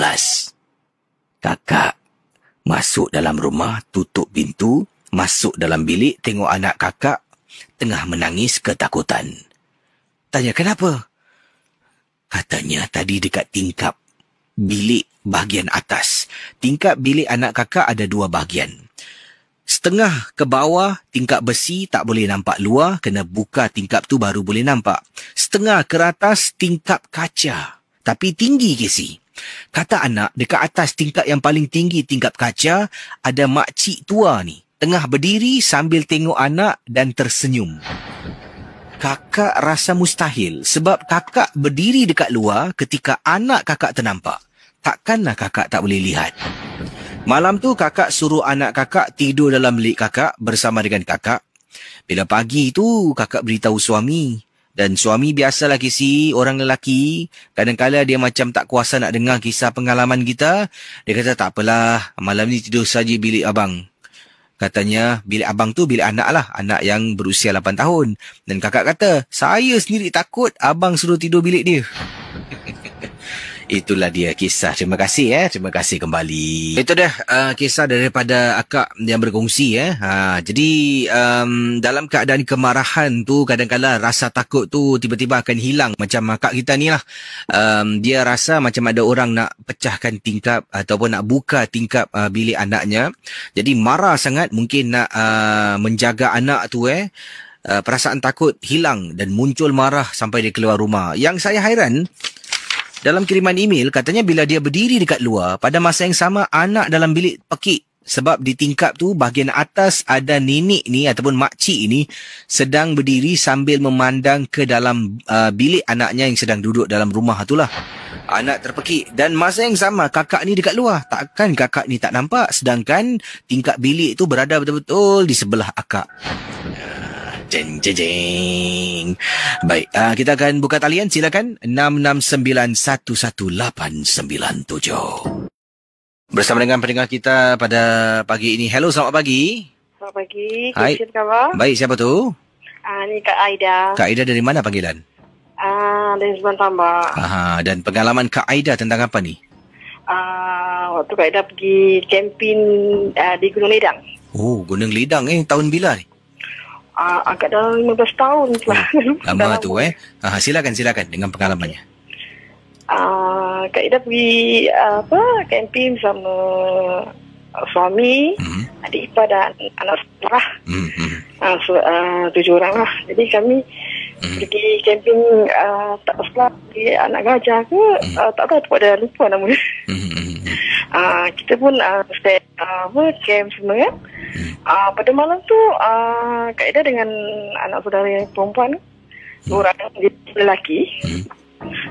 Kakak masuk dalam rumah, tutup pintu, masuk dalam bilik tengok anak kakak tengah menangis ketakutan. Tanya kenapa? Katanya tadi dekat tingkap bilik bahagian atas. Tingkap bilik anak kakak ada dua bahagian. Setengah ke bawah tingkap besi tak boleh nampak luar, kena buka tingkap tu baru boleh nampak. Setengah ke atas tingkap kaca. Tapi tinggi ke si? Kata anak, dekat atas tingkap yang paling tinggi tingkap kaca, ada makcik tua ni tengah berdiri sambil tengok anak dan tersenyum. Kakak rasa mustahil sebab kakak berdiri dekat luar ketika anak kakak ternampak. Takkanlah kakak tak boleh lihat. Malam tu kakak suruh anak kakak tidur dalam bilik kakak bersama dengan kakak. Bila pagi tu kakak beritahu suami dan suami biasalah kisi orang lelaki. Kadang-kadang dia macam tak kuasa nak dengar kisah pengalaman kita. Dia kata tak apalah malam ni tidur saja bilik abang. Katanya bilik abang tu bilik anak lah. Anak yang berusia 8 tahun. Dan kakak kata, saya sendiri takut abang suruh tidur bilik dia itulah dia kisah. Terima kasih eh. Terima kasih kembali. Itu dah eh, uh, kisah daripada akak yang berkongsi eh. Ha jadi um, dalam keadaan kemarahan tu kadang-kadang rasa takut tu tiba-tiba akan hilang macam akak kita ni lah. Um, dia rasa macam ada orang nak pecahkan tingkap ataupun nak buka tingkap uh, bilik anaknya. Jadi marah sangat mungkin nak uh, menjaga anak tu eh. Uh, perasaan takut hilang dan muncul marah sampai dia keluar rumah. Yang saya hairan, dalam kiriman email, katanya bila dia berdiri dekat luar, pada masa yang sama anak dalam bilik pekik. Sebab di tingkap tu, bahagian atas ada nenek ni ataupun makcik ni sedang berdiri sambil memandang ke dalam uh, bilik anaknya yang sedang duduk dalam rumah tu lah. Anak terpekik. Dan masa yang sama, kakak ni dekat luar. Takkan kakak ni tak nampak? Sedangkan tingkap bilik tu berada betul-betul di sebelah akak jeng jeng jeng. Baik, uh, kita akan buka talian silakan 6691897. Bersama dengan pendengar kita pada pagi ini. Hello, selamat pagi. Selamat pagi. Hai. Baik, siapa tu? Ah, ni Kak Aida. Kak Aida dari mana panggilan? Ah, dari Sabah Tambak. Aha, dan pengalaman Kak Aida tentang apa ni? Ah, waktu Kak Aida pergi camping uh, ah, di Gunung Lidang. Oh, Gunung Lidang eh. Tahun bila ni? uh, ah, agak dalam 15 tahun lah. Hmm. Lama dalam tu eh. Uh, silakan silakan dengan pengalamannya. Okay. Uh, Kak Ida pergi uh, apa camping sama suami, mm-hmm. adik ipar dan anak sepulah. Mm-hmm. Hmm. so, uh, tujuh orang lah. Jadi kami mm-hmm. pergi camping uh, tak sepulah. Pergi anak gajah ke mm-hmm. uh, tak tahu tempat dia lupa namanya. Mm-hmm. Hmm, uh, kita pun uh, ah, set ah, apa uh, camp semua kan. Hmm. Uh, pada malam tu uh, Kak dengan anak saudara yang perempuan hmm. orang lelaki hmm.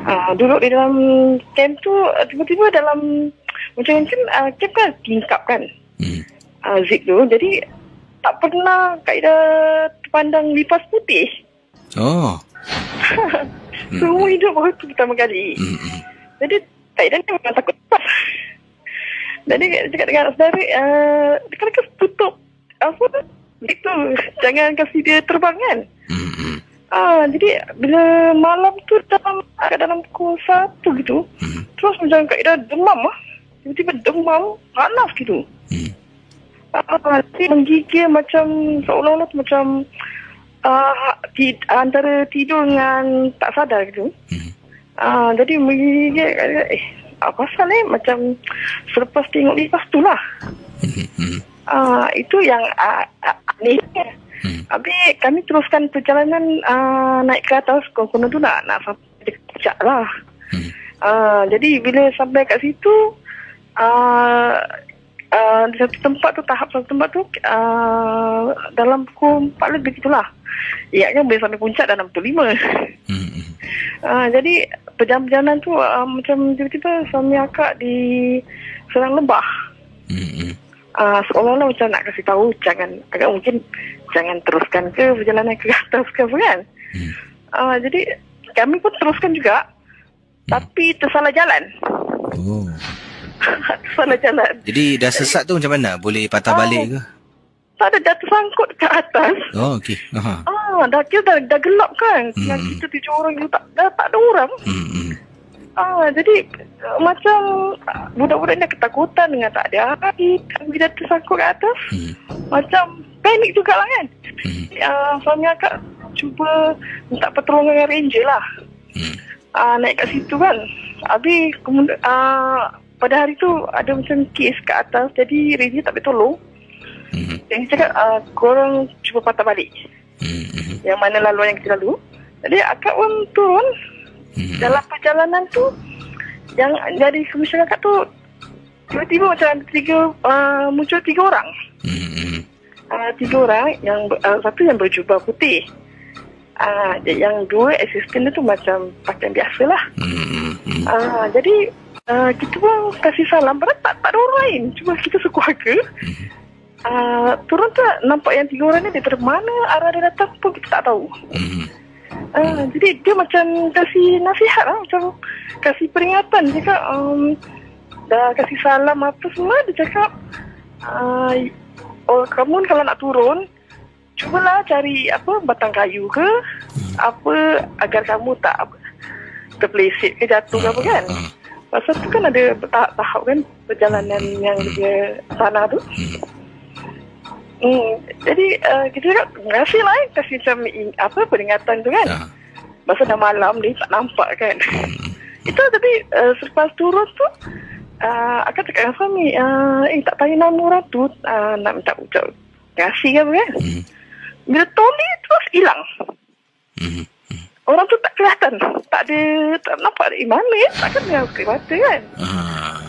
uh, duduk di dalam camp tu tiba-tiba dalam macam macam uh, camp kan tingkap kan hmm. uh, zip tu jadi tak pernah Kak Ida terpandang lipas putih. Oh. Semua hmm. hidup waktu pertama kali. Hmm. hmm. Jadi Kak Ida ni memang takut Dan dia cakap dengan anak saudara, uh, eh, dia kena kasi tutup apa tu? gitu, jangan kasi dia terbang kan? Mm-hmm. Ah, uh, jadi bila malam tu dalam agak dalam pukul satu gitu, hmm. terus macam Kak Ida demam lah. Tiba-tiba demam, panas gitu. Hmm. Uh, dia menggigil macam seolah-olah macam uh, ah, di, antara tidur dengan tak sadar gitu. Mm-hmm. Ah, hmm. uh, jadi menggigil kat eh, apa pasal eh macam selepas tengok lepas tu hmm. uh, itu yang uh, aneh hmm. kami teruskan perjalanan uh, naik ke atas kono tu nak nak sampai dekat puncak lah hmm. uh, jadi bila sampai kat situ uh, uh, di satu tempat tu tahap satu tempat tu uh, dalam pukul 4 lebih itulah ingatkan boleh sampai puncak dalam pukul 5 hmm. Uh, jadi perjalanan tu uh, macam tiba-tiba suami akak di serang lebah. Mm-hmm. Uh, seolah-olah macam nak kasih tahu jangan agak mungkin jangan teruskan ke perjalanan ke atas ke apa kan. Mm. Uh, jadi kami pun teruskan juga mm. tapi tersalah jalan. Oh. tersalah jalan. Jadi dah sesat tu macam mana? Boleh patah uh, balik ke? Tak ada, dah tersangkut ke atas. Oh, okey. Uh-huh. Uh, Ah, dah kira dah, dah gelap kan hmm. yang kita tujuh orang itu tak dah, tak ada orang hmm. hmm. ah jadi uh, macam ah, budak-budak ni ketakutan dengan tak ada api kan, bila tersangkut ke atas hmm. macam panik juga lah kan hmm. ah, suami akak cuba minta pertolongan dengan ranger lah hmm. ah, naik kat situ kan habis kemud- ah, pada hari tu ada macam kes kat atas jadi ranger tak boleh tolong Mm-hmm. Dan cakap uh, Korang cuba patah balik -hmm. Yang mana laluan yang kita lalu. Jadi akak pun turun. Mm-hmm. Dalam perjalanan tu, yang dari kemusyarakat akak tu, tiba-tiba macam tiga, uh, muncul tiga orang. Mm-hmm. Uh, tiga orang, yang uh, satu yang berjubah putih. Uh, yang dua assistant dia tu macam pakaian biasa lah. Mm-hmm. Uh, jadi, uh, kita pun kasih salam. Padahal tak, tak ada orang lain. Cuma kita sekeluarga. Mm-hmm. Ah, turun tak nampak yang tiga orang ni daripada mana arah dia datang pun kita tak tahu. Uh, jadi dia macam kasih nasihat lah macam kasih peringatan dia kak um, dah kasih salam apa semua dia cakap uh, oh, kamu kalau nak turun cubalah cari apa batang kayu ke mhm. apa agar kamu tak terpleset ke jatuh ke apa kan pasal tu kan ada tahap-tahap kan perjalanan yang dia sana tu Hmm. Jadi uh, kita cakap Terima lah eh Kasih macam Apa peringatan tu kan ya. Masa dah malam ni Tak nampak kan hmm. Itu tapi uh, Selepas turun tu uh, Akan cakap dengan suami uh, Eh tak tanya nama orang tu uh, Nak minta ucap Kasih kan bukan hmm. Bila toli terus hilang hmm. Orang tu tak kelihatan Tak ada Tak nampak ada imam ni eh. Tak kena kelihatan kan uh, ah.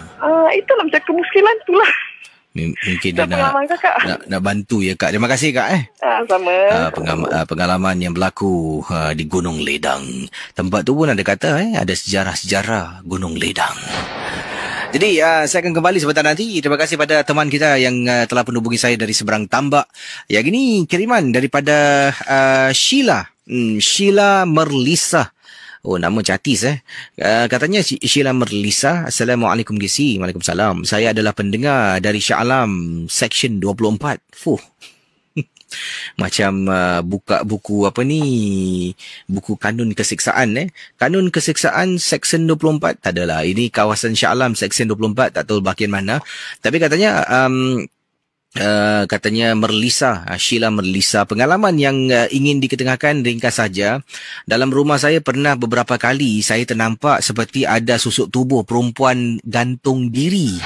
ah, Itulah macam kemuskilan tu lah mungkin dia nak, kakak. nak nak bantu ya kak. Terima kasih kak eh. Ah sama. Ah pengam, ah, pengalaman yang berlaku ah, di Gunung Ledang. Tempat tu pun ada kata eh ada sejarah-sejarah Gunung Ledang. Jadi uh, saya akan kembali sebentar nanti. Terima kasih pada teman kita yang uh, telah menghubungi saya dari seberang tambak. Yang ini kiriman daripada uh, Sheila. Hmm, Sheila Merlisa. Oh nama catis eh. Uh, katanya Sheila Merlisa. Assalamualaikum GC. Waalaikumsalam. Saya adalah pendengar dari Shah Alam Section 24. Fuh. Macam uh, buka buku apa ni? Buku kanun kesiksaan eh. Kanun kesiksaan Section 24. Tak adalah. Ini kawasan Shah Alam Section 24. Tak tahu bahagian mana. Tapi katanya... Um, Uh, katanya merlisa uh, Sheila merlisa pengalaman yang uh, ingin diketengahkan ringkas saja dalam rumah saya pernah beberapa kali saya ternampak seperti ada susuk tubuh perempuan gantung diri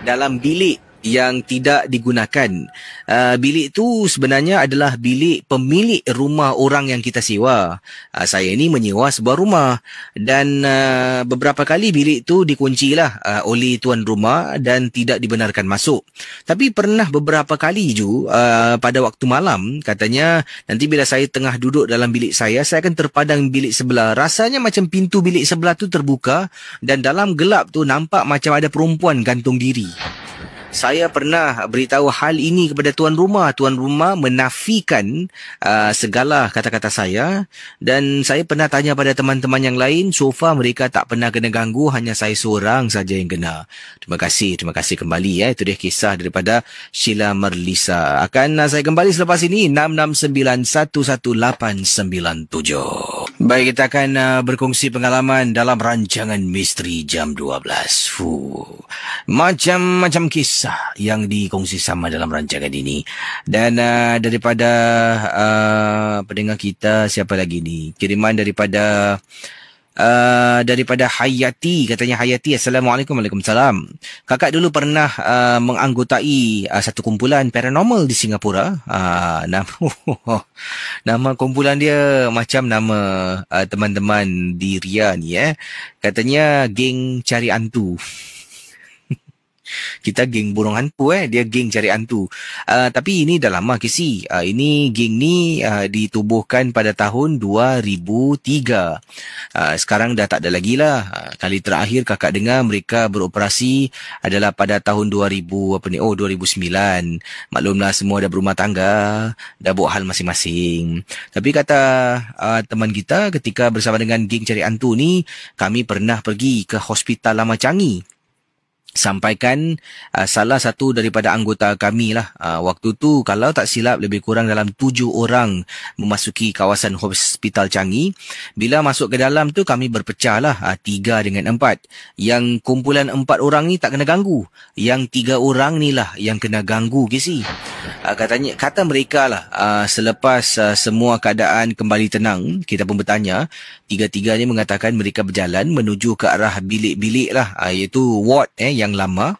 dalam bilik yang tidak digunakan. Uh, bilik tu sebenarnya adalah bilik pemilik rumah orang yang kita sewa. Uh, saya ini menyewa sebuah rumah dan uh, beberapa kali bilik tu dikuncilah uh, oleh tuan rumah dan tidak dibenarkan masuk. Tapi pernah beberapa kali juga uh, pada waktu malam katanya nanti bila saya tengah duduk dalam bilik saya saya akan terpadang bilik sebelah. Rasanya macam pintu bilik sebelah tu terbuka dan dalam gelap tu nampak macam ada perempuan gantung diri saya pernah beritahu hal ini kepada tuan rumah. Tuan rumah menafikan uh, segala kata-kata saya dan saya pernah tanya pada teman-teman yang lain, so far mereka tak pernah kena ganggu, hanya saya seorang saja yang kena. Terima kasih, terima kasih kembali ya. Itu dia kisah daripada Sheila Merlisa. Akan uh, saya kembali selepas ini 6691897. Baik, kita akan uh, berkongsi pengalaman dalam rancangan misteri jam 12. Fuh. Macam-macam kisah kisah yang dikongsi sama dalam rancangan ini. Dan uh, daripada uh, pendengar kita siapa lagi ni? Kiriman daripada uh, daripada Hayati katanya Hayati Assalamualaikum Waalaikumsalam. Kakak dulu pernah uh, menganggotai uh, satu kumpulan paranormal di Singapura. uh, nama nama kumpulan dia macam nama uh, teman-teman di Ria ni eh. Katanya geng cari antu. kita geng burung hantu eh dia geng cari hantu uh, tapi ini dah lama ke si uh, ah, ini geng ni uh, ditubuhkan pada tahun 2003 uh, sekarang dah tak ada lagi lah uh, kali terakhir kakak dengar mereka beroperasi adalah pada tahun 2000 apa ni oh 2009 maklumlah semua dah berumah tangga dah buat hal masing-masing tapi kata uh, teman kita ketika bersama dengan geng cari hantu ni kami pernah pergi ke hospital lama canggih sampaikan uh, salah satu daripada anggota kami lah uh, waktu tu kalau tak silap lebih kurang dalam tujuh orang memasuki kawasan hospital Changi bila masuk ke dalam tu kami berpecah lah uh, tiga dengan empat yang kumpulan empat orang ni tak kena ganggu yang tiga orang ni lah yang kena ganggu kisi uh, katanya kata mereka lah uh, selepas uh, semua keadaan kembali tenang kita pun bertanya tiga-tiganya mengatakan mereka berjalan menuju ke arah bilik-bilik lah uh, iaitu ward eh yang lama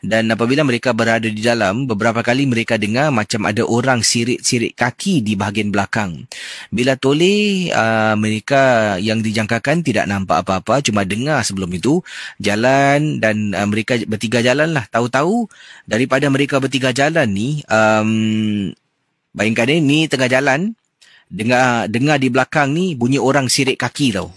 dan apabila mereka berada di dalam beberapa kali mereka dengar macam ada orang sirik-sirik kaki di bahagian belakang. Bila toleh uh, mereka yang dijangkakan tidak nampak apa-apa cuma dengar sebelum itu jalan dan uh, mereka bertiga jalan lah tahu-tahu daripada mereka bertiga jalan ni um, bayangkan ni, eh, ni tengah jalan dengar dengar di belakang ni bunyi orang sirik kaki tau.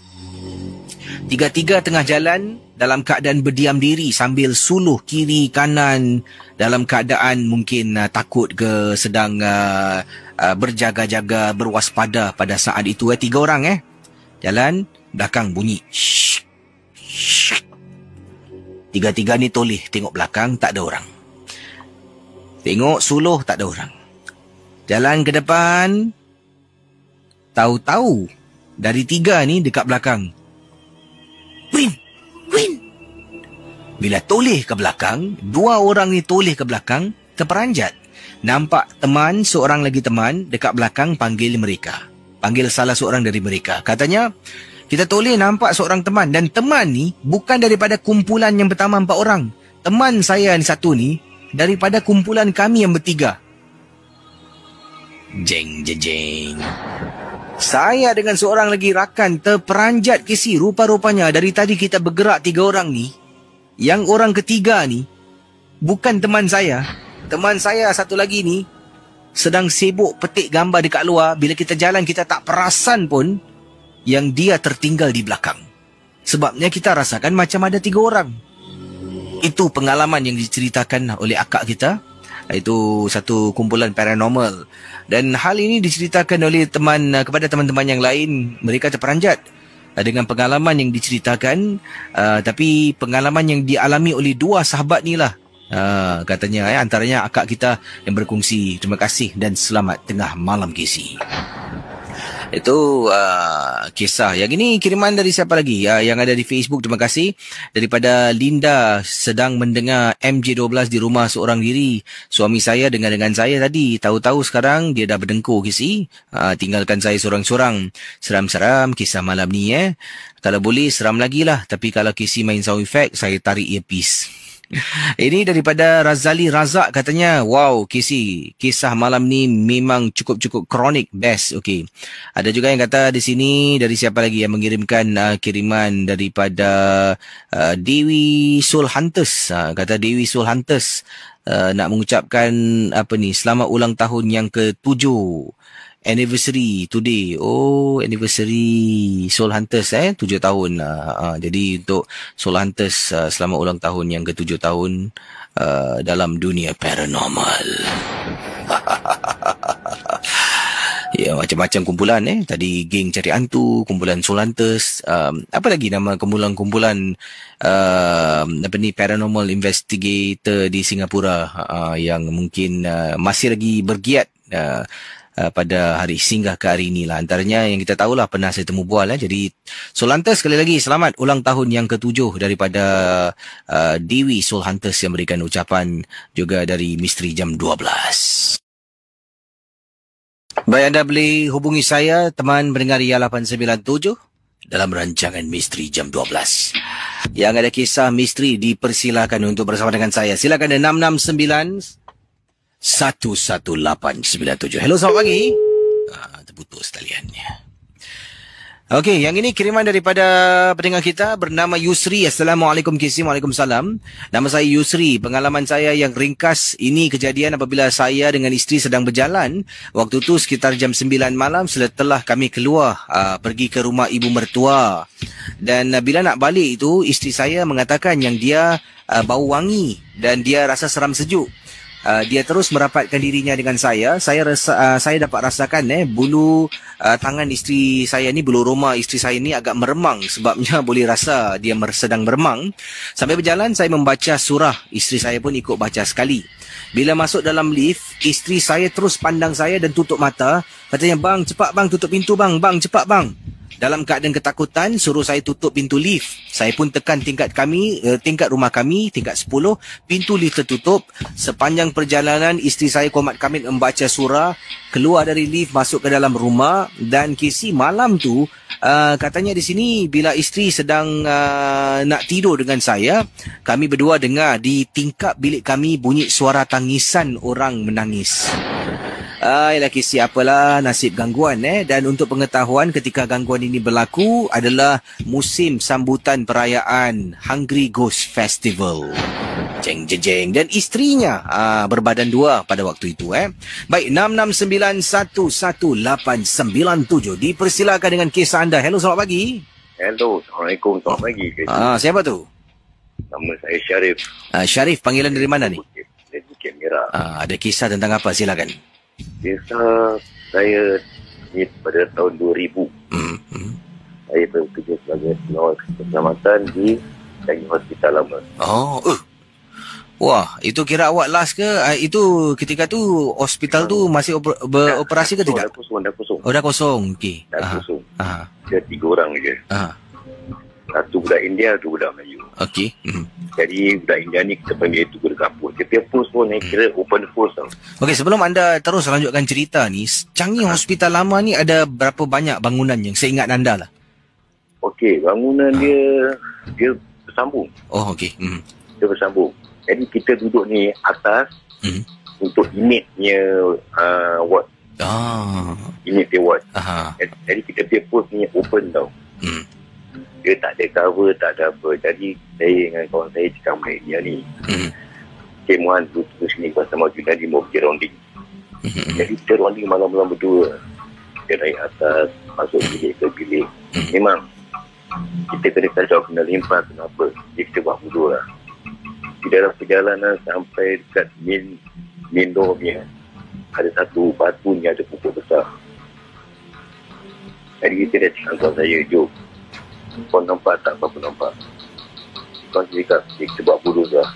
Tiga-tiga tengah jalan, dalam keadaan berdiam diri sambil suluh kiri kanan dalam keadaan mungkin uh, takut ke sedang uh, uh, berjaga-jaga berwaspada pada saat itu eh tiga orang eh jalan belakang bunyi tiga-tiga ni toleh tengok belakang tak ada orang tengok suluh tak ada orang jalan ke depan tahu-tahu dari tiga ni dekat belakang Win! Win! Bila toleh ke belakang, dua orang ni toleh ke belakang, terperanjat. Nampak teman, seorang lagi teman dekat belakang panggil mereka. Panggil salah seorang dari mereka. Katanya, kita toleh nampak seorang teman. Dan teman ni bukan daripada kumpulan yang pertama empat orang. Teman saya ni satu ni daripada kumpulan kami yang bertiga. Jeng, jeng, jeng. Saya dengan seorang lagi rakan terperanjat KC rupa-rupanya dari tadi kita bergerak tiga orang ni. Yang orang ketiga ni bukan teman saya. Teman saya satu lagi ni sedang sibuk petik gambar dekat luar. Bila kita jalan kita tak perasan pun yang dia tertinggal di belakang. Sebabnya kita rasakan macam ada tiga orang. Itu pengalaman yang diceritakan oleh akak kita. Itu satu kumpulan paranormal dan hal ini diceritakan oleh teman eh, kepada teman-teman yang lain mereka terperanjat eh, dengan pengalaman yang diceritakan uh, tapi pengalaman yang dialami oleh dua sahabat ni lah uh, katanya eh, antaranya akak kita yang berkongsi terima kasih dan selamat tengah malam kesi. Itu uh, kisah. Yang ini kiriman dari siapa lagi? Uh, yang ada di Facebook. Terima kasih. Daripada Linda sedang mendengar MJ12 di rumah seorang diri. Suami saya dengan dengan saya tadi. Tahu-tahu sekarang dia dah berdengkur kisi. Uh, tinggalkan saya seorang sorang Seram-seram kisah malam ni eh. Kalau boleh seram lagi lah. Tapi kalau kisi main sound effect, saya tarik earpiece. Ini daripada Razali Razak katanya, wow, Kisi, kisah malam ni memang cukup-cukup kronik, best. Okay. Ada juga yang kata di sini, dari siapa lagi yang mengirimkan uh, kiriman daripada uh, Dewi Soul Hunters. Uh, kata Dewi Soul Hunters uh, nak mengucapkan apa ni, selamat ulang tahun yang ketujuh anniversary today. Oh, anniversary Soul Hunters eh, tujuh tahun. Uh, uh, jadi untuk Soul Hunters uh, selama ulang tahun yang ketujuh tahun uh, dalam dunia paranormal. ya, macam-macam kumpulan eh. Tadi geng cari hantu, kumpulan Soul Hunters. Um, apa lagi nama kumpulan-kumpulan uh, apa ni, paranormal investigator di Singapura uh, yang mungkin uh, masih lagi bergiat uh, Uh, pada hari singgah ke hari inilah. Antaranya yang kita tahu lah pernah saya temu bual. Eh. Jadi Solhunter sekali lagi selamat ulang tahun yang ketujuh daripada uh, Dewi Solhunter yang memberikan ucapan juga dari Misteri Jam 12. Baik anda boleh hubungi saya teman mendengar Ria 897 dalam rancangan Misteri Jam 12. Yang ada kisah misteri dipersilakan untuk bersama dengan saya. Silakan 1897. Hello, selamat pagi. Ah, terputus taliannya. Okey, yang ini kiriman daripada pendengar kita bernama Yusri. Assalamualaikum, Kisim. Waalaikumsalam. Nama saya Yusri. Pengalaman saya yang ringkas ini kejadian apabila saya dengan isteri sedang berjalan. Waktu itu sekitar jam 9 malam setelah kami keluar uh, pergi ke rumah ibu mertua. Dan uh, bila nak balik itu, isteri saya mengatakan yang dia uh, bau wangi dan dia rasa seram sejuk uh, dia terus merapatkan dirinya dengan saya saya rasa uh, saya dapat rasakan eh bulu uh, tangan isteri saya ni bulu roma isteri saya ni agak meremang sebabnya boleh rasa dia sedang meremang sampai berjalan saya membaca surah isteri saya pun ikut baca sekali bila masuk dalam lift isteri saya terus pandang saya dan tutup mata katanya bang cepat bang tutup pintu bang bang cepat bang dalam keadaan ketakutan, suruh saya tutup pintu lift. Saya pun tekan tingkat kami, uh, tingkat rumah kami, tingkat 10. Pintu lift tertutup. Sepanjang perjalanan, isteri saya Komat Kamil membaca surah, keluar dari lift, masuk ke dalam rumah. Dan KC malam tu, uh, katanya di sini, bila isteri sedang uh, nak tidur dengan saya, kami berdua dengar di tingkap bilik kami bunyi suara tangisan orang Menangis. Ah, ialah kisi nasib gangguan eh. Dan untuk pengetahuan ketika gangguan ini berlaku adalah musim sambutan perayaan Hungry Ghost Festival. Jeng jeng jeng. Dan istrinya ah, berbadan dua pada waktu itu eh. Baik, 6691897. Dipersilakan dengan kisah anda. Hello, selamat pagi. Hello, Assalamualaikum, selamat pagi. Ah, siapa tu? Nama saya Syarif. Ah, Syarif, panggilan dari mana ni? Dari Bukit Merah. Ah, ada kisah tentang apa? Silakan. Biasa saya ni pada tahun 2000. Mm-hmm. Hmm. Saya bekerja sebagai pengawal keselamatan di Changi Hospital Lama. Oh, uh. Wah, itu kira awak last ke? Ah, itu ketika tu hospital tu masih beroperasi ke tidak? Dah kosong, dah kosong. Oh, dah kosong. Okey. Dah Aha. kosong. Ha. Ada tiga orang je. Ha. Satu budak India, satu budak Melayu. Okey. Mm-hmm. Jadi budak India ni kita panggil tugu dekap dia punya pun ni hmm. kira open post tau. Okey, sebelum anda terus lanjutkan cerita ni, Changi Hospital Lama ni ada berapa banyak bangunan yang saya ingat anda lah? Okey, bangunan ha. dia dia bersambung. Oh, okey. Hmm. Dia bersambung. Jadi kita duduk ni atas hmm. untuk unitnya a uh, ward. Ah. Unit dia ward. Aha. Jadi kita punya post ni open tau. Hmm. Dia tak ada cover, tak ada apa. Jadi saya dengan kawan saya cakap, ni, ni, hmm kemuan duduk di sini bersama Junai mau Mok Jerondi. Mhm. Jadi Jerondi malam-malam berdua. Dia naik atas, masuk bilik ke bilik. Mhm. Memang, kita kena kacau kena limpah kenapa. Jadi kita buat berdua lah. Di dalam perjalanan sampai dekat min, min dormnya, ada satu batu yang ada pokok besar. Jadi kita dah cakap saya, Jom. Kau nampak tak apa-apa nampak tuan cakap kita buat bulu lah.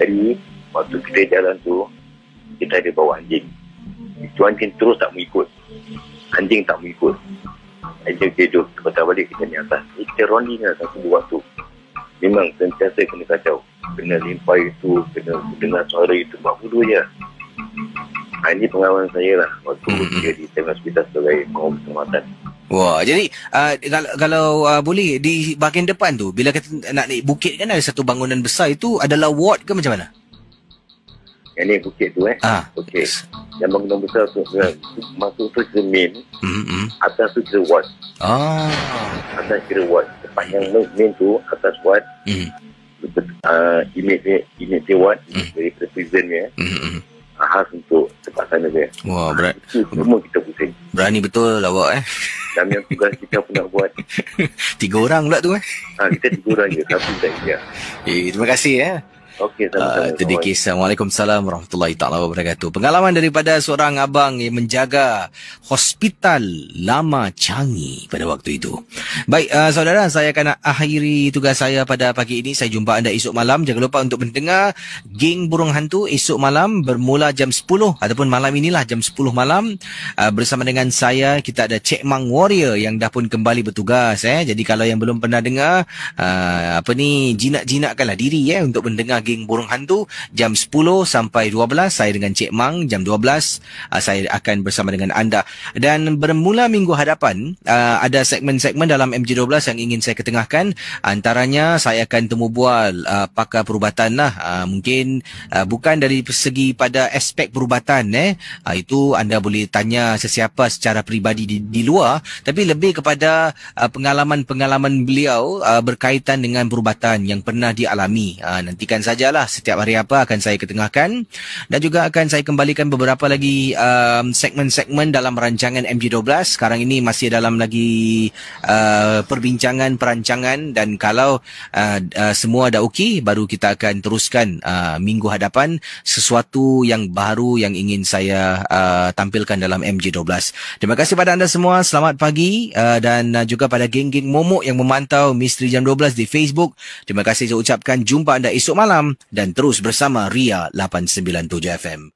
Jadi, waktu kita jalan tu, kita ada bawa anjing. Itu anjing terus tak mengikut. Anjing tak mengikut. Anjing kita duduk, kita balik kita ni atas. Kita ronding lah satu buah tu. Memang sentiasa kena kacau. Kena limpah itu, kena dengar suara itu, buat bulu je. Ha, ini pengalaman saya lah waktu hmm. dia di Tengah Hospital Surai Mahu Kesempatan. Wah, jadi uh, kalau, kalau uh, boleh di bahagian depan tu bila kita nak naik bukit kan ada satu bangunan besar itu adalah ward ke macam mana? Yang ni bukit tu eh. Ah. Okey. Yang bangunan besar tu eh, masuk tu main. Hmm, hmm. Atas tu kira ward. Ah. Atas kira ward. Sepanjang mm main tu atas ward. Hmm. Uh, ini dia image dia ward mm. dari prison ya. Hmm. hmm. Ah, khas untuk tempat sana dia. Wah, berani. Semua kita pusing. Berani betul lah awak eh. Kami yang tugas kita pun nak buat. tiga orang pula tu eh. Ha, kita tiga orang je. Satu tak Eh, terima kasih eh. Okey, uh, terima kasih. Assalamualaikum warahmatullahi taala wabarakatuh. Pengalaman daripada seorang abang yang menjaga hospital Lama canggih pada waktu itu. Baik, uh, saudara, saya akan akhiri tugas saya pada pagi ini. Saya jumpa anda esok malam. Jangan lupa untuk mendengar Geng Burung Hantu esok malam bermula jam 10 ataupun malam inilah jam 10 malam uh, bersama dengan saya kita ada Cek Mang Warrior yang dah pun kembali bertugas eh. Jadi kalau yang belum pernah dengar uh, apa ni jinak-jinakkanlah diri eh untuk mendengar daging burung hantu jam 10 sampai 12 saya dengan Cik Mang jam 12 uh, ah, saya akan bersama dengan anda dan bermula minggu hadapan uh, ada segmen-segmen dalam MG12 yang ingin saya ketengahkan antaranya saya akan temu bual uh, pakar perubatan lah uh, mungkin uh, bukan dari segi pada aspek perubatan eh uh, itu anda boleh tanya sesiapa secara peribadi di, di luar tapi lebih kepada uh, pengalaman-pengalaman beliau uh, berkaitan dengan perubatan yang pernah dialami uh, nantikan saya sajalah setiap hari apa akan saya ketengahkan dan juga akan saya kembalikan beberapa lagi um, segmen-segmen dalam rancangan MG12 sekarang ini masih dalam lagi uh, perbincangan perancangan dan kalau uh, uh, semua dah okey baru kita akan teruskan uh, minggu hadapan sesuatu yang baru yang ingin saya uh, tampilkan dalam MG12 terima kasih pada anda semua selamat pagi uh, dan uh, juga pada geng-geng momok yang memantau misteri jam 12 di Facebook terima kasih saya ucapkan jumpa anda esok malam dan terus bersama Ria 897 FM.